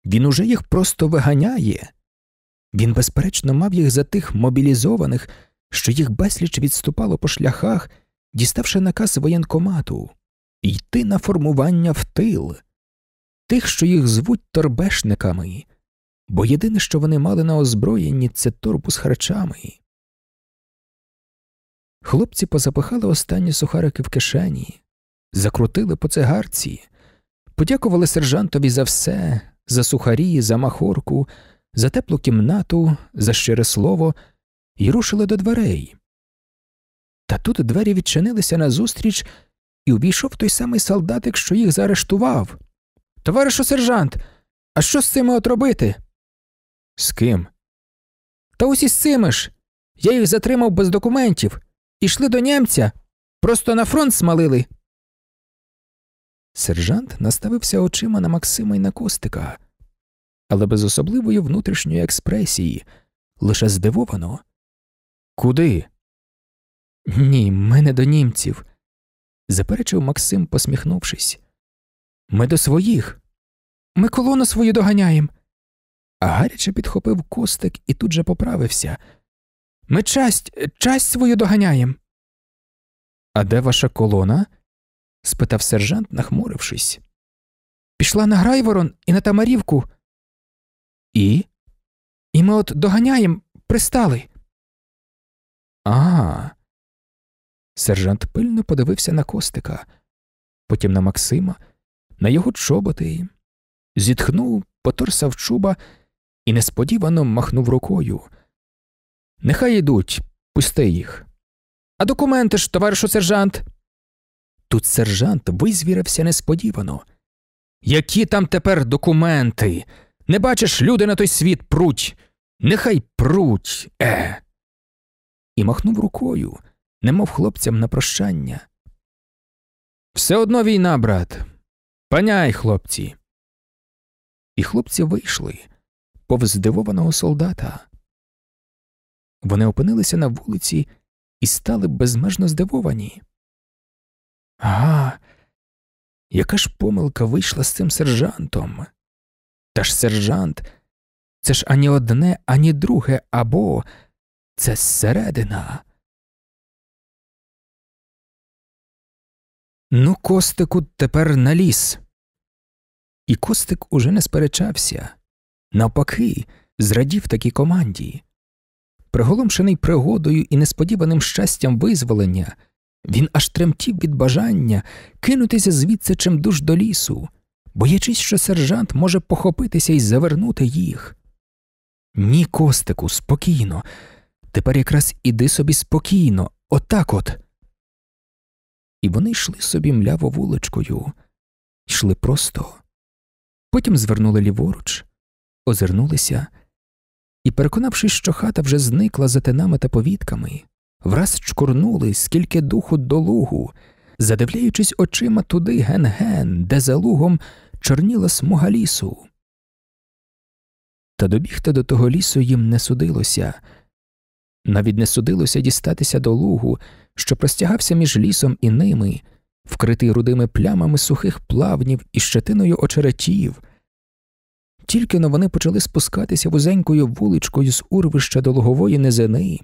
Speaker 1: Він уже їх просто виганяє. Він, безперечно, мав їх за тих мобілізованих, що їх безліч відступало по шляхах, діставши наказ воєнкомату йти на формування в тил, тих, що їх звуть торбешниками, бо єдине, що вони мали на озброєнні, це торбу з харчами. Хлопці позапихали останні сухарики в кишені, закрутили по цигарці, подякували сержантові за все, за сухарі, за махорку, за теплу кімнату, за щире слово і рушили до дверей. Та тут двері відчинилися назустріч, і увійшов той самий солдатик, що їх заарештував. Товаришу сержант, а що з цими от робити? З ким? Та усі з цими ж. Я їх затримав без документів. Ішли до німця, просто на фронт смалили. Сержант наставився очима на Максима і на Костика, але без особливої внутрішньої експресії, лише здивовано.
Speaker 2: Куди? Ні, мене до німців,
Speaker 1: заперечив Максим, посміхнувшись. Ми до своїх. Ми колону свою доганяємо. А гаряче підхопив костик і тут же поправився. Ми часть, часть свою доганяємо. А де ваша колона? спитав сержант, нахмурившись. Пішла на Грайворон і на
Speaker 2: Тамарівку. І? І ми от доганяєм, пристали. А. Сержант пильно подивився на костика,
Speaker 1: потім на Максима, на його чоботи, зітхнув, поторсав чуба і несподівано махнув рукою. Нехай йдуть, пусти їх. А документи ж, товаришу сержант. Тут сержант визвірився несподівано. Які там тепер документи? Не бачиш, люди на той світ пруть. Нехай пруть, е. І махнув рукою, немов хлопцям на прощання.
Speaker 2: Все одно війна, брат. Паняй, хлопці. І хлопці вийшли повз здивованого солдата. Вони опинилися на вулиці і стали безмежно здивовані.
Speaker 1: Ага. Яка ж помилка вийшла з цим сержантом? Та ж сержант, це ж ані одне, ані друге, або
Speaker 2: це зсередина.
Speaker 1: Ну, костику тепер на ліс. І костик уже не сперечався. Навпаки, зрадів такій команді. Приголомшений пригодою і несподіваним щастям визволення. Він аж тремтів від бажання кинутися звідси чимдуж до лісу, боячись, що сержант може похопитися і завернути їх. Ні, костику, спокійно. Тепер якраз іди собі спокійно, отак от. І вони йшли собі мляво вуличкою, йшли просто. Потім звернули ліворуч, озирнулися і, переконавшись, що хата вже зникла за тинами та повітками враз чкурнули, скільки духу до лугу, задивляючись очима туди ген-ген, де за лугом чорніла смуга лісу. Та добігти до того лісу їм не судилося, навіть не судилося дістатися до лугу, що простягався між лісом і ними, вкритий рудими плямами сухих плавнів і щетиною очеретів. Тільки но вони почали спускатися вузенькою вуличкою з урвища до лугової низини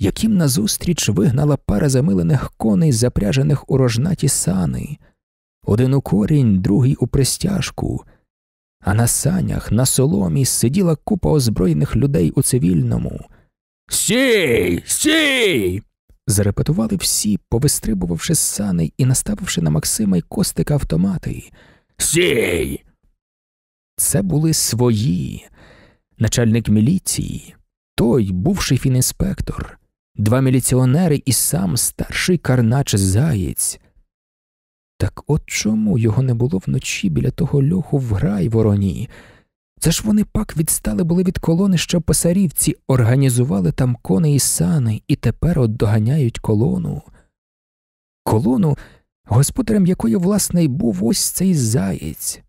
Speaker 1: яким назустріч вигнала пара замилених коней, запряжених у рожнаті сани, один у корінь, другий у пристяжку, а на санях, на соломі сиділа купа озброєних людей у цивільному. Стій! Стій! зарепетували всі, повистрибувавши з сани і наставивши на Максима й костика автомати. Стій! Це були свої, начальник міліції, той бувший фінінспектор, два міліціонери і сам старший карнач заєць. Так от чому його не було вночі біля того льоху в грай вороні? Це ж вони пак відстали були від колони, що пасарівці, організували там кони і сани і тепер от доганяють колону. Колону, господарем якої, власне, й був ось цей заєць.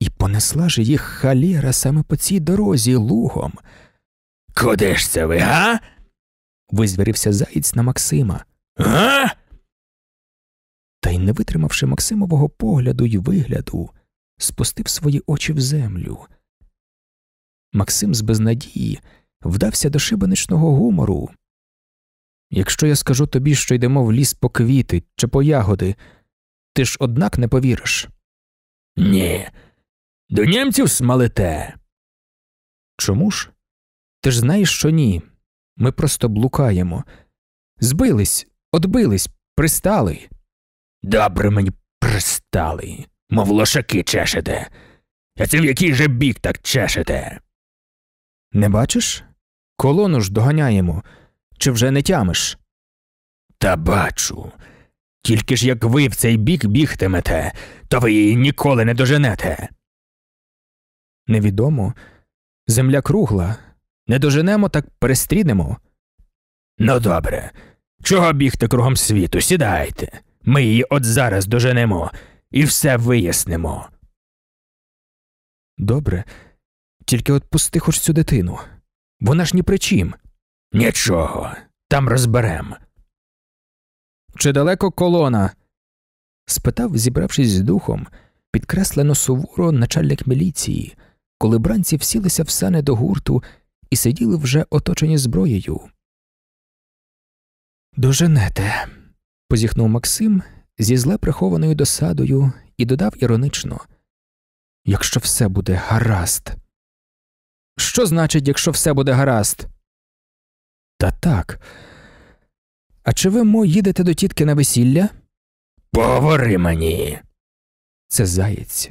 Speaker 1: І понесла ж їх халіра саме по цій дорозі лугом. Куди ж це ви, га? визвірився заєць на Максима. «Га?» Та й, не витримавши Максимового погляду й вигляду, спустив свої очі в землю. Максим з безнадії вдався до шибаничного гумору. Якщо я скажу тобі, що йдемо в ліс по квіти чи по ягоди, ти ж однак не повіриш.
Speaker 2: Ні, до
Speaker 1: німців смалите. Чому ж? Ти ж знаєш, що ні. Ми просто блукаємо. Збились, отбились, пристали. Добре мені пристали, мов лошаки чешете.
Speaker 2: А це в який же бік так чешете?
Speaker 1: Не бачиш? Колону ж доганяємо, чи вже не тямиш? Та бачу. Тільки ж як ви в цей бік бігтимете, то ви її ніколи не доженете. Невідомо. Земля кругла, не доженемо, так перестрінемо. Ну, добре. Чого бігти кругом світу? Сідайте. Ми її от зараз доженемо і все вияснимо. Добре, тільки от пусти хоч цю дитину. Вона ж ні при чим. Нічого, там розберем. Чи далеко колона? спитав, зібравшись з духом, підкреслено суворо начальник міліції, коли бранці всілися в сани до гурту і сиділи вже оточені зброєю. Доженете. позіхнув Максим зі зле прихованою досадою і додав іронично Якщо все буде гаразд. Що значить, якщо все буде гаразд? Та так. А чи ви мо їдете до тітки на весілля?
Speaker 2: Поговори мені.
Speaker 1: Це заєць.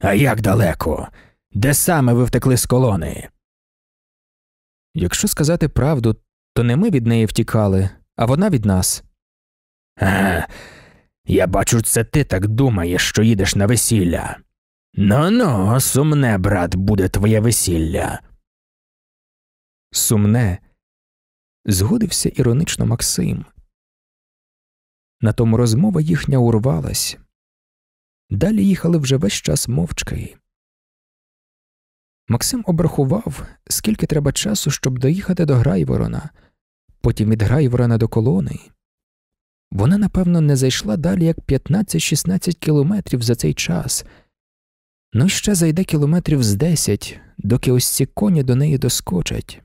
Speaker 1: А як далеко? Де саме ви втекли з колони? Якщо сказати правду, то не ми від неї втікали, а вона від нас. А, е, я бачу, це ти так думаєш, що їдеш на весілля. Ну ну, сумне, брат, буде твоє весілля. Сумне,
Speaker 2: згодився іронично Максим. На тому розмова
Speaker 1: їхня урвалась. Далі їхали вже весь час мовчки. Максим обрахував, скільки треба часу, щоб доїхати до Грайворона, потім від Грайворона до колони. Вона, напевно, не зайшла далі як 15-16 кілометрів за цей час, ну ще зайде кілометрів з 10, доки ось ці коні до неї доскочать.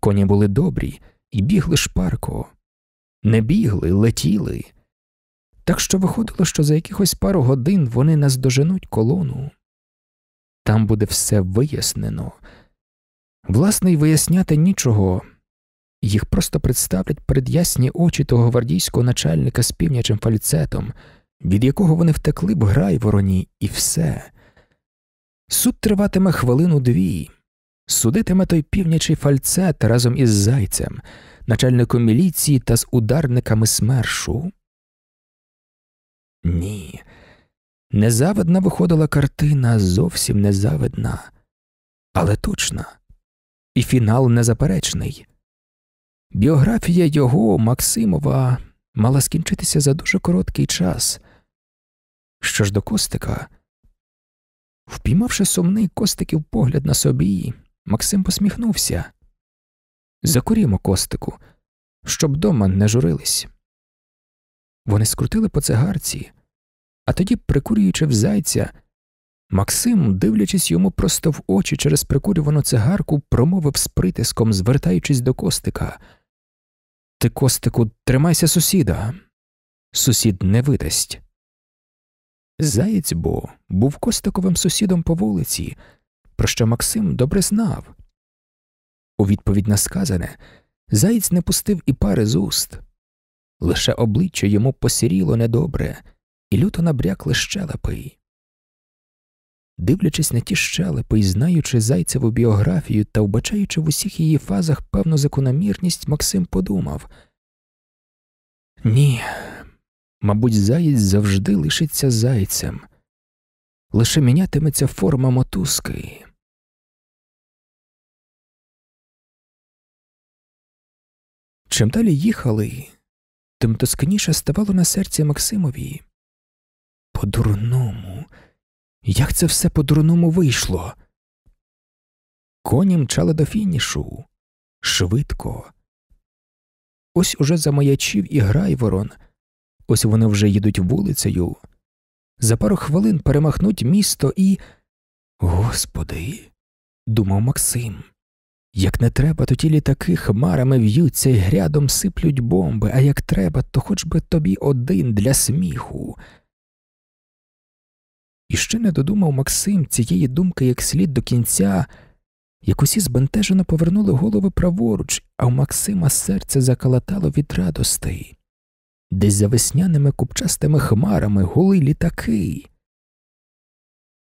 Speaker 1: Коні були добрі і бігли шпарко, не бігли, летіли, так що виходило, що за якихось пару годин вони наздоженуть колону. Там буде все вияснено. Власне, й виясняти нічого. Їх просто представлять перед ясні очі того гвардійського начальника з півнячим фальцетом, від якого вони втекли б грай вороні, і все. Суд триватиме хвилину дві, судитиме той півнячий фальцет разом із зайцем, начальником міліції та з ударниками смершу. Ні. Незавидна виходила картина зовсім незавидна, але точна, і фінал незаперечний. Біографія його, Максимова, мала скінчитися за дуже короткий час. Що ж до Костика, впіймавши сумний Костиків погляд на собі, Максим посміхнувся Закурімо Костику, щоб дома не журились. Вони скрутили по цигарці а тоді прикурюючи в зайця. Максим, дивлячись йому просто в очі через прикурювану цигарку, промовив з притиском, звертаючись до костика. Ти, костику, тримайся сусіда. Сусід не видасть. Заєць бо був костиковим сусідом по вулиці, про що Максим добре знав. У відповідь на сказане, заєць не пустив і пари з уст, лише обличчя йому посіріло недобре і люто набрякли щелепи. Дивлячись на ті щелепи і знаючи зайцеву біографію та вбачаючи в усіх її фазах певну закономірність, Максим подумав Ні, мабуть, заєць завжди лишиться зайцем, лише мінятиметься
Speaker 2: форма мотузки. Чим далі їхали, тим тоскніше ставало на серці Максимові. По-дурному, як це все по-дурному вийшло? Коні мчали до фінішу
Speaker 1: швидко. Ось уже замаячів і грайворон, ось вони вже їдуть вулицею. За пару хвилин перемахнуть місто і. Господи, думав Максим, як не треба, то ті літаки хмарами в'ються і грядом сиплють бомби, а як треба, то хоч би тобі один для сміху. І ще не додумав Максим цієї думки як слід до кінця, як усі збентежено повернули голови праворуч, а у Максима серце закалатало від радостей. Десь за весняними купчастими хмарами гули літаки.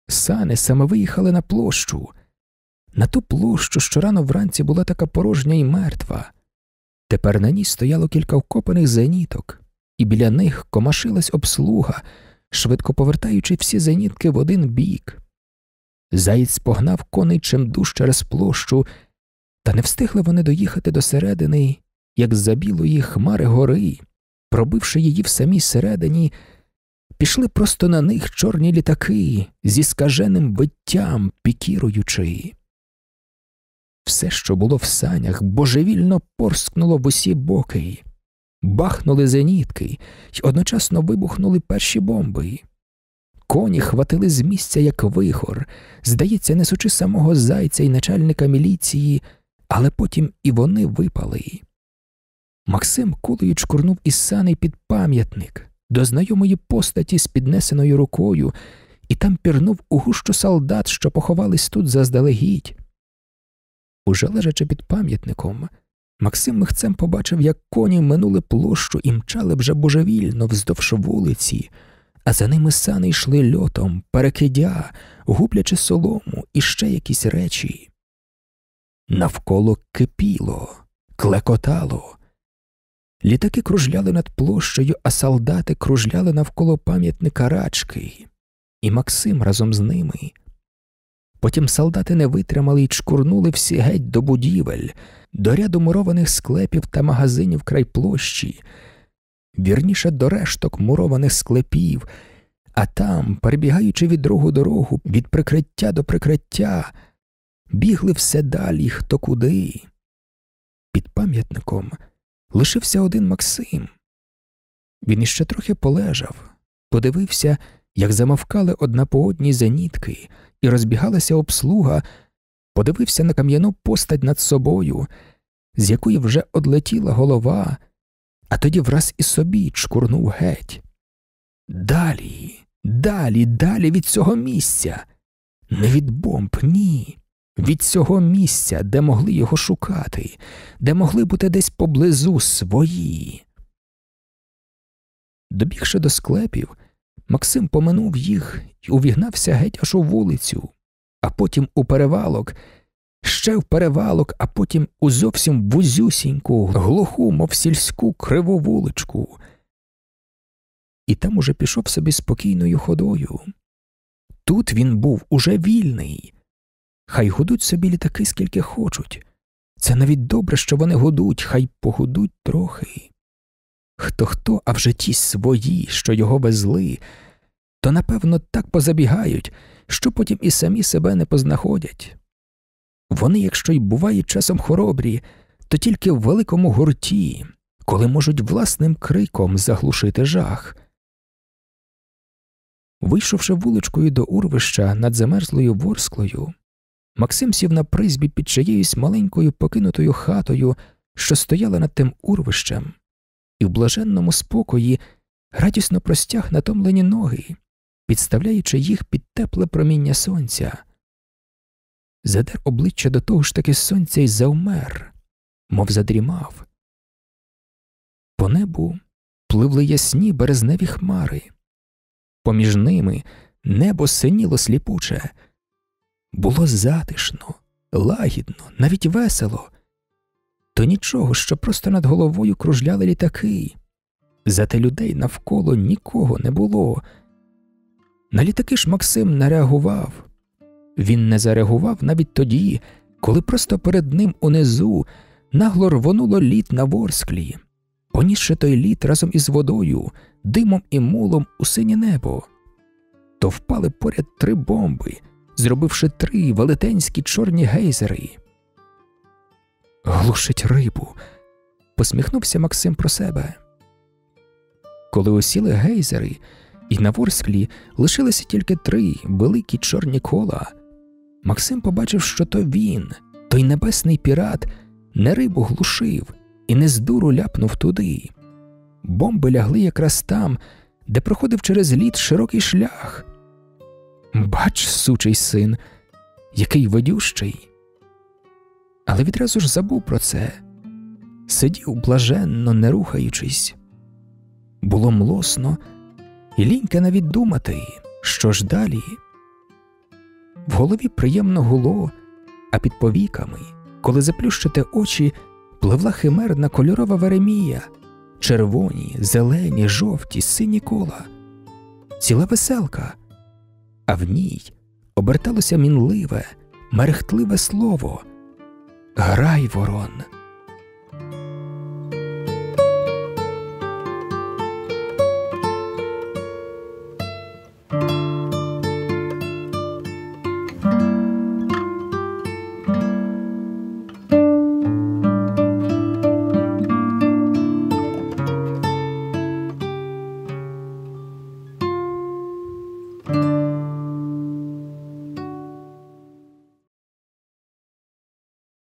Speaker 1: Сани саме виїхали на площу, на ту площу, що рано вранці була така порожня і мертва. Тепер на ній стояло кілька вкопаних зеніток, і біля них комашилась обслуга швидко повертаючи всі зенітки в один бік. Заєць погнав коней чимдуж через площу, та не встигли вони доїхати до середини, як з-за білої хмари гори, пробивши її в самій середині, пішли просто на них чорні літаки зі скаженим биттям, пікіруючи. Все, що було в санях, божевільно порскнуло в усі боки бахнули зенітки, й одночасно вибухнули перші бомби. Коні хватили з місця, як вихор, здається, несучи самого зайця і начальника міліції, але потім і вони випали. Максим кулею чкурнув із сани під пам'ятник до знайомої постаті з піднесеною рукою, і там пірнув у гущу солдат, що поховались тут заздалегідь. Уже лежачи під пам'ятником, Максим михцем побачив, як коні минули площу і мчали вже божевільно вздовж вулиці, а за ними сани йшли льотом, перекидя, гуплячи солому і ще якісь речі. Навколо кипіло, клекотало. Літаки кружляли над площею, а солдати кружляли навколо пам'ятника рачки, і Максим разом з ними. Потім солдати не витримали і чкурнули всі геть до будівель до ряду мурованих склепів та магазинів край площі, вірніше до решток мурованих склепів, а там, перебігаючи від другу дорогу, від прикриття до прикриття, бігли все далі хто куди. Під пам'ятником лишився один Максим. Він іще трохи полежав, подивився, як замовкали одна по одній зенітки, і розбігалася обслуга, подивився на кам'яну постать над собою, з якої вже одлетіла голова, а тоді враз і собі чкурнув геть. Далі, далі, далі від цього місця. Не від бомб, ні. Від цього місця, де могли його шукати, де могли бути десь поблизу свої. Добігши до склепів, Максим поминув їх і увігнався геть аж у вулицю, а потім у перевалок, ще в перевалок, а потім у зовсім вузюсіньку, глуху, мов сільську криву вуличку. І там уже пішов собі спокійною ходою. Тут він був уже вільний. Хай гудуть собі літаки, скільки хочуть. Це навіть добре, що вони гудуть, хай погудуть трохи. Хто хто, а вже ті свої, що його везли, то напевно так позабігають, що потім і самі себе не познаходять. Вони, якщо й бувають часом хоробрі, то тільки в великому гурті, коли можуть власним криком заглушити жах. Вийшовши вуличкою до урвища над замерзлою ворсклою, Максим сів на призбі під чиєюсь маленькою покинутою хатою, що стояла над тим урвищем, і в блаженному спокої радісно простяг натомлені ноги, підставляючи їх під тепле проміння сонця. Задер обличчя до того ж таки сонця й завмер, мов задрімав. По небу пливли ясні березневі хмари, поміж ними небо синіло сліпуче, було затишно, лагідно, навіть весело, то нічого, що просто над головою кружляли літаки, зате людей навколо нікого не було. На літаки ж Максим не реагував. Він не зареагував навіть тоді, коли просто перед ним унизу нагло рвонуло лід на ворсклі, понісши той лід разом із водою, димом і мулом у синє небо. То впали поряд три бомби, зробивши три велетенські чорні гейзери. Глушить рибу. посміхнувся Максим про себе. Коли осіли гейзери і на ворсклі лишилися тільки три великі чорні кола. Максим побачив, що то він, той небесний пірат, не рибу глушив і не з ляпнув туди. Бомби лягли якраз там, де проходив через лід широкий шлях. Бач, сучий син, який водющий. Але відразу ж забув про це, сидів блаженно, не рухаючись. Було млосно і лінька навіть думати, що ж далі. В голові приємно гуло, а під повіками, коли заплющите очі, пливла химерна кольорова веремія, червоні, зелені, жовті, сині кола, ціла веселка, а в ній оберталося мінливе, мерехтливе слово Грай, ворон.